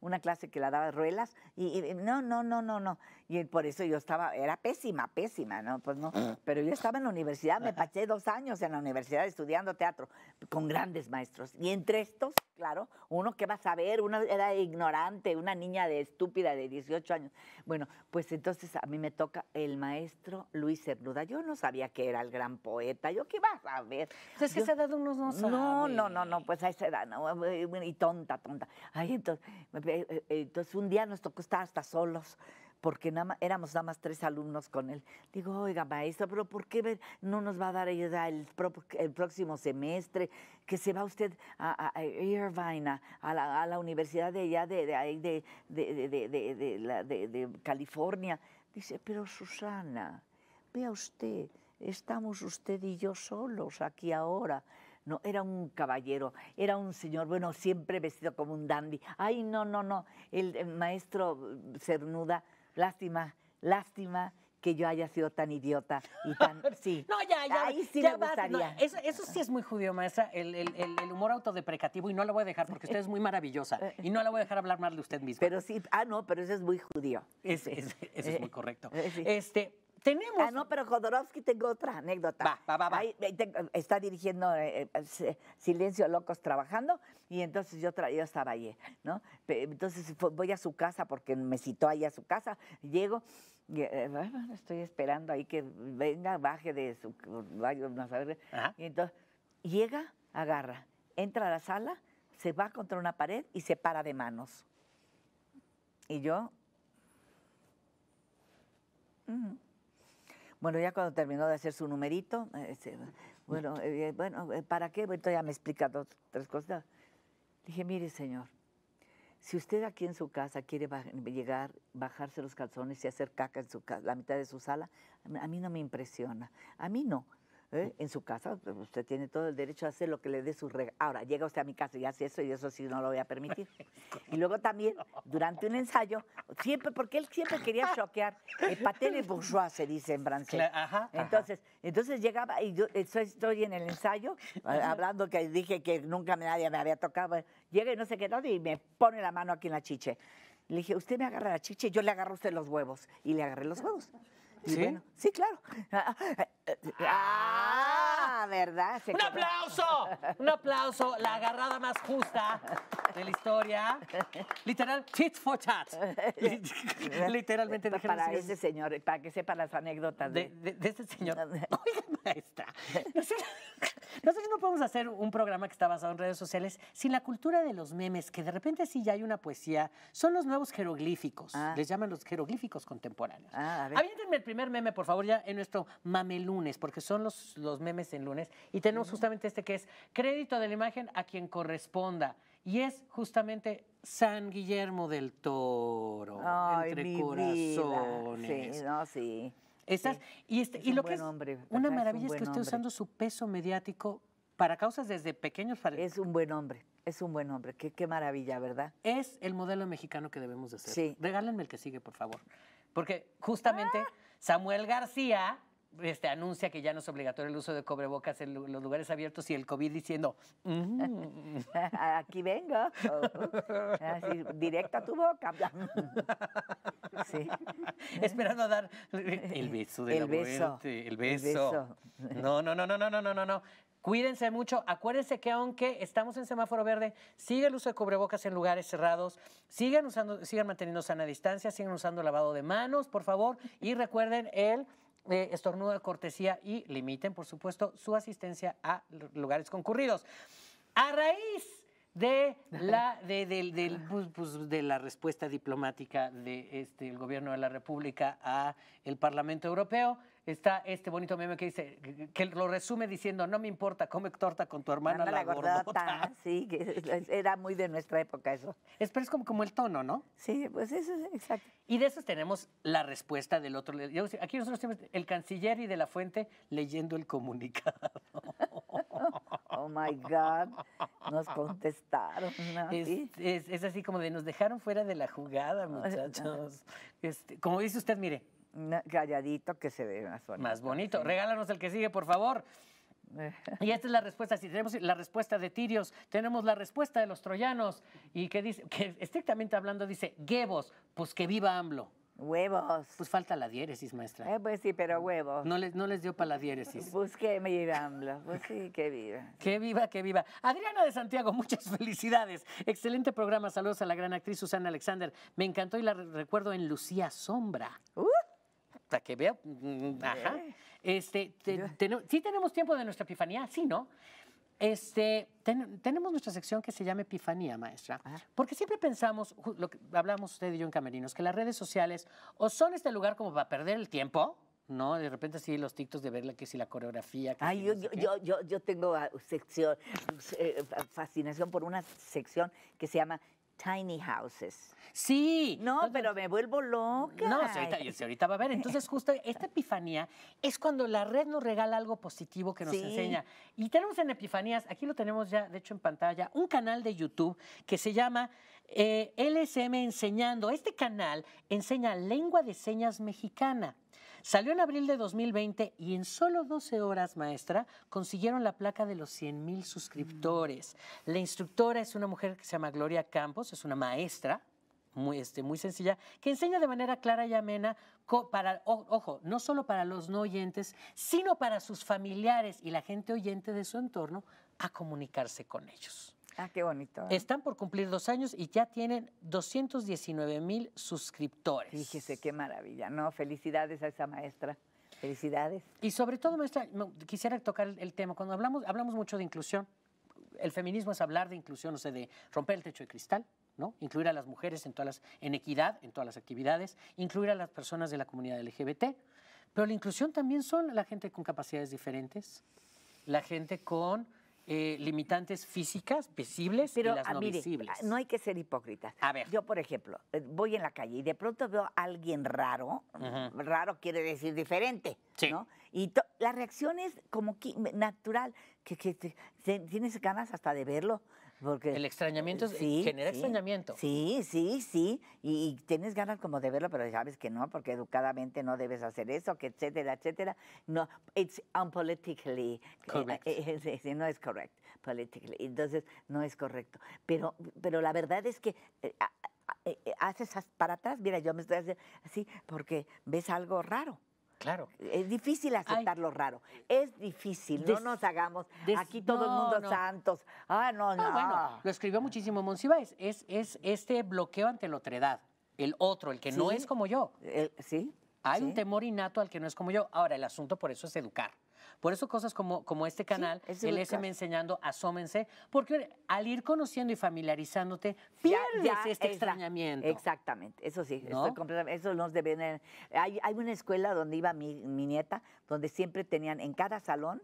B: una clase que la daba Ruelas, y, no, no, no, no, no. Y por eso yo estaba, era pésima, pésima, ¿no? Pues no, ah. pero yo estaba en la universidad, me pasé dos años en la universidad estudiando teatro con grandes maestros. Y entre estos, claro, uno que va a saber, Una era ignorante, una niña de estúpida de 18 años. Bueno, pues entonces a mí me toca el maestro Luis Cernuda. Yo no sabía que era el gran poeta, yo qué vas a ver. Entonces, yo, esa edad
A: unos no No, no, no, no,
B: pues a esa edad, no, y tonta, tonta. ahí entonces, eh, eh, entonces un día nos tocó estar hasta solos porque éramos nada más tres alumnos con él. Digo, oiga, maestro, pero ¿por qué no nos va a dar ayuda el, próximo semestre? Que se va usted a, Irvine, a, la, universidad de allá de California. Dice, pero Susana, vea usted, estamos usted y yo solos aquí ahora. No, era un caballero, era un señor, bueno, siempre vestido como un dandy. Ay, no, no, no, el, maestro mm, Cernuda, lástima, lástima que yo haya sido tan idiota y tan. Sí. no,
A: ya, ya. Ahí sí ya eso, sí es muy judío, maestra, el, humor autodeprecativo, y no la voy a dejar porque usted es muy maravillosa y no la voy a dejar hablar mal de usted misma. Pero sí, ah, no, pero eso es muy judío. Es, eso es muy correcto.
B: Eh, este, tenemos. Ah, no, pero Jodorowsky tengo otra anécdota. Va, va, va. está dirigiendo eh, eh, Silencio Locos Trabajando y entonces yo, estaba allí, ¿no? Entonces voy a su casa porque me citó ahí a su casa, llego. Eh, estoy esperando ahí que venga, baje de su. Y entonces llega, agarra, entra a la sala, se va contra una pared y se para de manos. Y yo. Mm, bueno, ya cuando terminó de hacer su numerito, eh, bueno, eh, bueno, eh, ¿para qué? Bueno, ya me explica dos, tres cosas. Dije, mire, señor, si usted aquí en su casa quiere llegar, bajarse los calzones y hacer caca en su casa, la mitad de su sala, a mí no me impresiona. A mí no. ¿eh? en su casa, pues, usted tiene todo el derecho a hacer lo que le dé su regalo. Ahora, llega usted a mi casa y hace eso, y eso sí no lo voy a permitir. Y luego también, durante un ensayo, siempre, porque él siempre quería choquear, el paté bourgeois, se dice en francés. Entonces, entonces llegaba, y yo eh, estoy en el ensayo, hablando que dije que nunca nadie me había tocado, eh, llega y no sé qué, y me pone la mano aquí en la chiche. Le dije, usted me agarra la chiche, yo le agarro a usted los huevos. Y le agarré los huevos. ¿Sí?
A: claro. Ah, eh, eh, eh, ah,
B: verdad. ¡Un aplauso!
A: ¡Un aplauso! La agarrada más justa de la historia. Literal, chit for chat. Literalmente. Para ese señor, para que sepa las anécdotas. De, este señor. Oiga, maestra. Nosotros no podemos hacer un programa que está basado en redes sociales sin la cultura de los memes, que de repente sí ya hay una poesía. Son los nuevos jeroglíficos. Ah. Les llaman los jeroglíficos contemporáneos. Ah, a ver. Aviéntenme el primer meme, por favor, ya en nuestro mame lunes, porque son los, los memes en lunes y tenemos justamente este que es crédito de la imagen a quien corresponda. Y es justamente San Guillermo del Toro, entre corazones. Sí,
B: no, sí. y, este, y lo que es hombre, una maravilla es, que esté usando
A: su peso mediático para causas desde pequeños. Es un buen hombre, es un buen hombre. Qué, qué maravilla, ¿verdad? Es el modelo mexicano que debemos de ser. Sí. Regálenme el que sigue, por favor. Porque justamente ah. Samuel García este, anuncia que ya no es obligatorio el uso de cobrebocas en los lugares abiertos y el COVID diciendo,
B: mm". aquí vengo, directa directo a tu boca.
A: sí. Esperando a dar el beso de la Muerte, el beso. El beso. No, no, no, no, no, no, no, no. Cuídense mucho. Acuérdense que aunque estamos en semáforo verde, sigue el uso de cubrebocas en lugares cerrados, sigan usando, sigan manteniendo sana distancia, sigan usando lavado de manos, por favor, y recuerden el Estornuda eh, estornudo de cortesía y limiten, por supuesto, su asistencia a lugares concurridos. A raíz de la pues, pues, de, la respuesta diplomática de este gobierno de la República a el Parlamento Europeo está este bonito meme que dice, que, lo resume diciendo, no me importa, come torta con tu hermana la, gorda, gordota.
B: Sí, que era muy de nuestra época eso.
A: Es, pero es como, el tono, ¿no? Sí, pues eso es exacto. Y de esos tenemos la respuesta del otro. Aquí nosotros tenemos el canciller y de la fuente leyendo el comunicado. oh my God, nos contestaron. Es, así como de nos dejaron fuera de la jugada, muchachos. Este, como dice usted, mire, Calladito que se ve más bonito. Más bonito. Regálanos el que sigue, por favor. Y esta es la respuesta. Si tenemos la respuesta de Tirios, tenemos la respuesta de los troyanos. Y que dice, que estrictamente hablando, dice, Gebos, pues que viva AMLO. Huevos. Pues falta la diéresis, maestra. Eh, pues sí, pero huevos. No les, no les dio para la diéresis. Pues que viva AMLO. Pues sí, que viva. Que viva, que viva. Adriana de Santiago, muchas felicidades. Excelente programa. Saludos a la gran actriz Susana Alexander. Me encantó y la recuerdo en Lucía Sombra. Uh para que vea. Mm, mm, ajá. Este, sí tenemos tiempo de nuestra epifanía, sí, ¿no? Este, tenemos nuestra sección que se llama Epifanía, maestra, porque siempre pensamos, lo que hablamos usted y yo en Camerinos, que las redes sociales o son este lugar como para perder el tiempo, ¿no? De repente así los tictos de verla, que si la coreografía. Ay, yo, yo, yo, yo,
B: tengo ah, sección, eh, fascinación por una sección que se llama
A: tiny houses. Sí. No, pero me vuelvo loca. No, ahorita, va a ver. Entonces, justo esta epifanía es cuando la red nos regala algo positivo que nos enseña. Y tenemos en Epifanías, aquí lo tenemos ya, de hecho, en pantalla, un canal de YouTube que se llama eh, LSM Enseñando. Este canal enseña lengua de señas mexicana. Salió en abril de 2020 y en solo 12 horas, maestra, consiguieron la placa de los 100 mil suscriptores. Mm. La instructora es una mujer que se llama Gloria Campos, es una maestra. Muy, este, sencilla, que enseña de manera clara y amena, para, ojo, no solo para los no oyentes, sino para sus familiares y la gente oyente de su entorno a comunicarse con ellos. Ah, qué bonito. ¿eh? Están por cumplir dos años y ya tienen 219 mil suscriptores. Fíjese qué maravilla, ¿no? Felicidades a esa maestra. Felicidades. Y sobre todo, maestra, quisiera tocar el, tema. Cuando hablamos, hablamos mucho de inclusión. El feminismo es hablar de inclusión, o sea, de romper el techo de cristal, ¿no? Incluir a las mujeres en todas las, en equidad, en todas las actividades, incluir a las personas de la comunidad LGBT. Pero la inclusión también son la gente con capacidades diferentes, la gente con eh, limitantes físicas visibles y las ah, no visibles. No hay que ser
B: hipócritas. Yo, por ejemplo, eh, voy en la calle y de pronto veo a alguien raro. Raro quiere decir diferente. Y la reacción es como natural, que, tienes ganas hasta de verlo el extrañamiento
A: genera extrañamiento.
B: Sí, sí, sí. Y, tienes ganas como de verlo, pero sabes que no, porque educadamente no debes hacer eso, que etcétera, etcétera. No, it's unpolitically. Eh, correct. Eh, eh, no es correct, politically. Entonces, no es correcto. Pero, pero la verdad es que haces para atrás, mira, yo me estoy haciendo así porque ves algo raro. Claro. Es eh, difícil aceptar lo raro. Es difícil, no nos hagamos aquí todo el mundo santos.
A: Ah, no, ah, no. bueno, lo escribió muchísimo Monsiváis. Es, es este bloqueo ante la otredad, el otro, el que no es como yo. sí. Hay un temor innato al que no es como yo. Ahora, el asunto por eso es educar. Por eso cosas como, como este canal, el SM Enseñando, Asómense, porque al ir conociendo y familiarizándote, pierdes este extrañamiento. Exactamente, eso sí, eso nos deben... Hay, hay, una
B: escuela donde iba mi, nieta, donde siempre tenían en cada salón,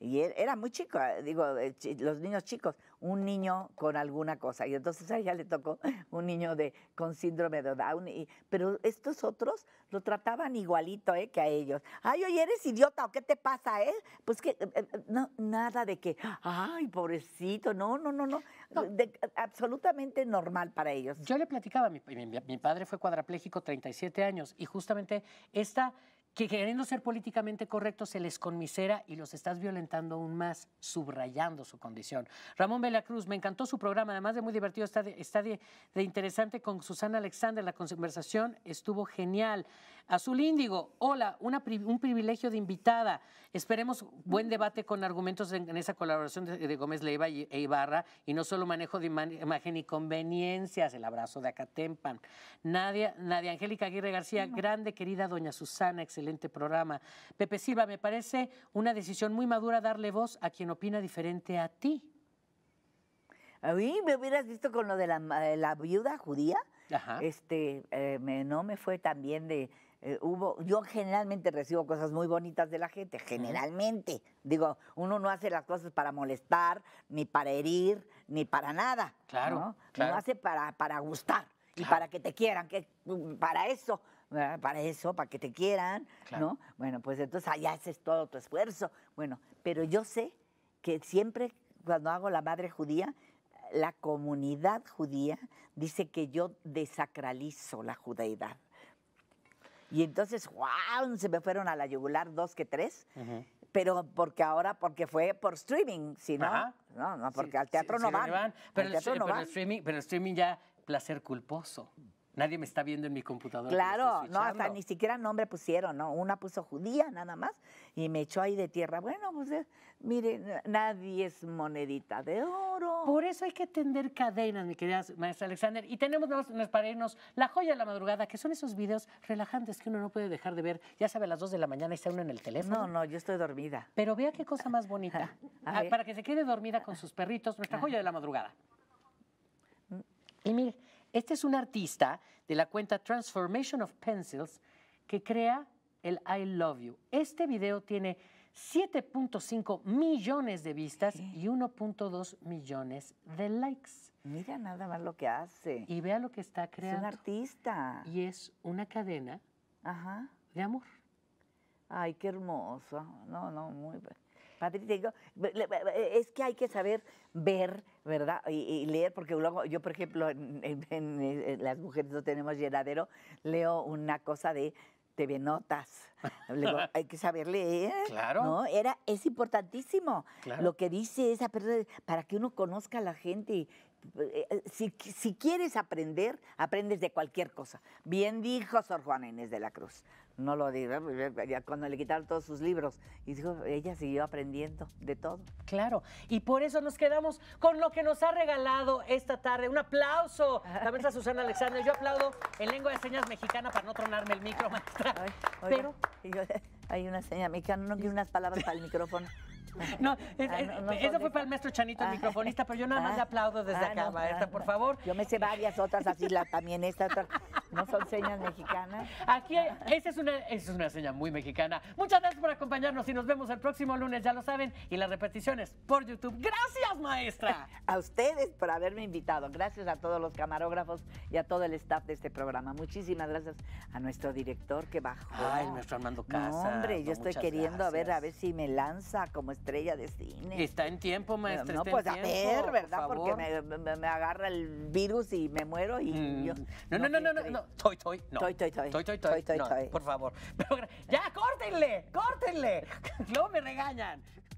B: y e, era muy chico, digo, eh, los niños chicos, un niño con alguna cosa. Y entonces a ella le tocó un niño de, con síndrome de Down. pero estos otros lo trataban igualito ¿eh? que a ellos. Ay, oye, eres idiota, ¿o qué te pasa, eh? Pues que, eh, eh, no, nada
A: de que, ay, pobrecito, no, no, no, no. absolutamente normal para ellos. Yo le platicaba, mi, mi, padre fue cuadraplégico 37 años y justamente esta que queriendo ser políticamente correctos se les conmisera y los estás violentando aún más, subrayando su condición. Ramón Velacruz, me encantó su programa, además de muy divertido, está de, está de, interesante con Susana Alexander, la conversación estuvo genial. Azul Índigo, hola, un privilegio de invitada. Esperemos buen debate con argumentos en, esa colaboración de, Gómez Leiva e Ibarra y no solo manejo de imagen y conveniencias. El abrazo de Acatempan. Nadia, Nadia Angélica Aguirre García, grande querida doña Susana, excelente programa. Pepe Silva, me parece una decisión muy madura darle voz a quien opina diferente a ti.
B: A mí me hubieras visto con lo de la, eh, viuda judía. Este, eh, no me fue tan bien de eh, yo generalmente recibo cosas muy bonitas de la gente, generalmente. Digo, uno no hace las cosas para molestar, ni para herir, ni para nada. Claro. ¿no? hace para, para gustar y para que te quieran, que mm, para eso. Para eso, para que te quieran, ¿no? Bueno, pues entonces allá haces todo tu esfuerzo. Bueno, pero yo sé que siempre cuando hago la madre judía, la comunidad judía dice que yo desacralizo la judaidad y entonces, wow, se me fueron a la yugular dos que tres. Pero porque ahora, porque fue por streaming, si no,
A: no, porque al teatro no, van, Pero, pero el streaming ya placer culposo. Nadie me está viendo en mi computadora. Claro, no, hasta
B: ni siquiera nombre pusieron, ¿no? Una puso judía nada más y me echó ahí de tierra. Bueno, pues miren, eh, mire,
A: nadie es monedita de oro. Por eso hay que tender cadenas, mi querida maestra Alexander. Y tenemos para irnos la joya de la madrugada, que son esos videos relajantes que uno no puede dejar de ver. Ya sabe, a las 2 de la mañana está uno en el teléfono. No, no, yo estoy dormida. Pero vea qué cosa más bonita. Ah, para que se quede dormida con sus perritos, nuestra ah. joya de la madrugada. Mm. Y mire. Este es un artista de la cuenta Transformation of Pencils que crea el I Love You. Este video tiene 7.5 millones de vistas y 1.2 millones de likes. Mira nada más lo que hace. Y vea lo que está creando. Es un artista. Y es una cadena de amor.
B: Ay, qué hermoso. No, no, muy bien digo es que hay que saber ver, ¿verdad? Y, leer, porque luego yo, por ejemplo, en, eh, Las Mujeres No Tenemos Llenadero, leo una cosa de TV Notas. hay que saber leer. Claro. Era, es importantísimo lo que dice esa persona para que uno conozca a la gente eh, eh, si, si, quieres aprender, aprendes de cualquier cosa. Bien dijo Sor Juana Inés de la Cruz no lo digo, pues, cuando le quitaron todos sus libros. Y dijo, ella siguió aprendiendo de todo. Claro,
A: y por eso nos quedamos con lo que nos ha regalado esta tarde. Un aplauso también a Susana Alexander. Yo aplaudo en lengua de señas mexicana para no tronarme el micro, maestra. Pero...
B: hay una seña mexicana, no quiero unas palabras para el
A: micrófono. No, ah, eso fue para el maestro Chanito, el ah, microfonista, pero
B: yo nada más le ah, aplaudo desde acá, maestra, por favor. Yo me sé varias otras
A: así, también esta
B: otra. ¿No son señas mexicanas?
A: Aquí, esa es, una, es una seña muy mexicana. Muchas gracias por acompañarnos y nos vemos el próximo lunes, ya lo saben, y las repeticiones por YouTube. Gracias, maestra.
B: A ustedes por haberme invitado. Gracias a todos los camarógrafos y a todo el staff de este programa. Muchísimas gracias a nuestro director que bajó. Ay, nuestro Armando Casa. hombre, yo estoy queriendo a ver a ver si me lanza como está estrella de cine.
A: Está en tiempo, maestra. No, pues a ver, ¿verdad? Porque me, me, agarra el
B: virus y me muero y mm. yo. No, no, no, no, no, Toy, toy, no. Toy, toy, toy. Toy, toy, toy. toy, toy, toy. Por favor. ya, córtenle, córtenle. No me regañan.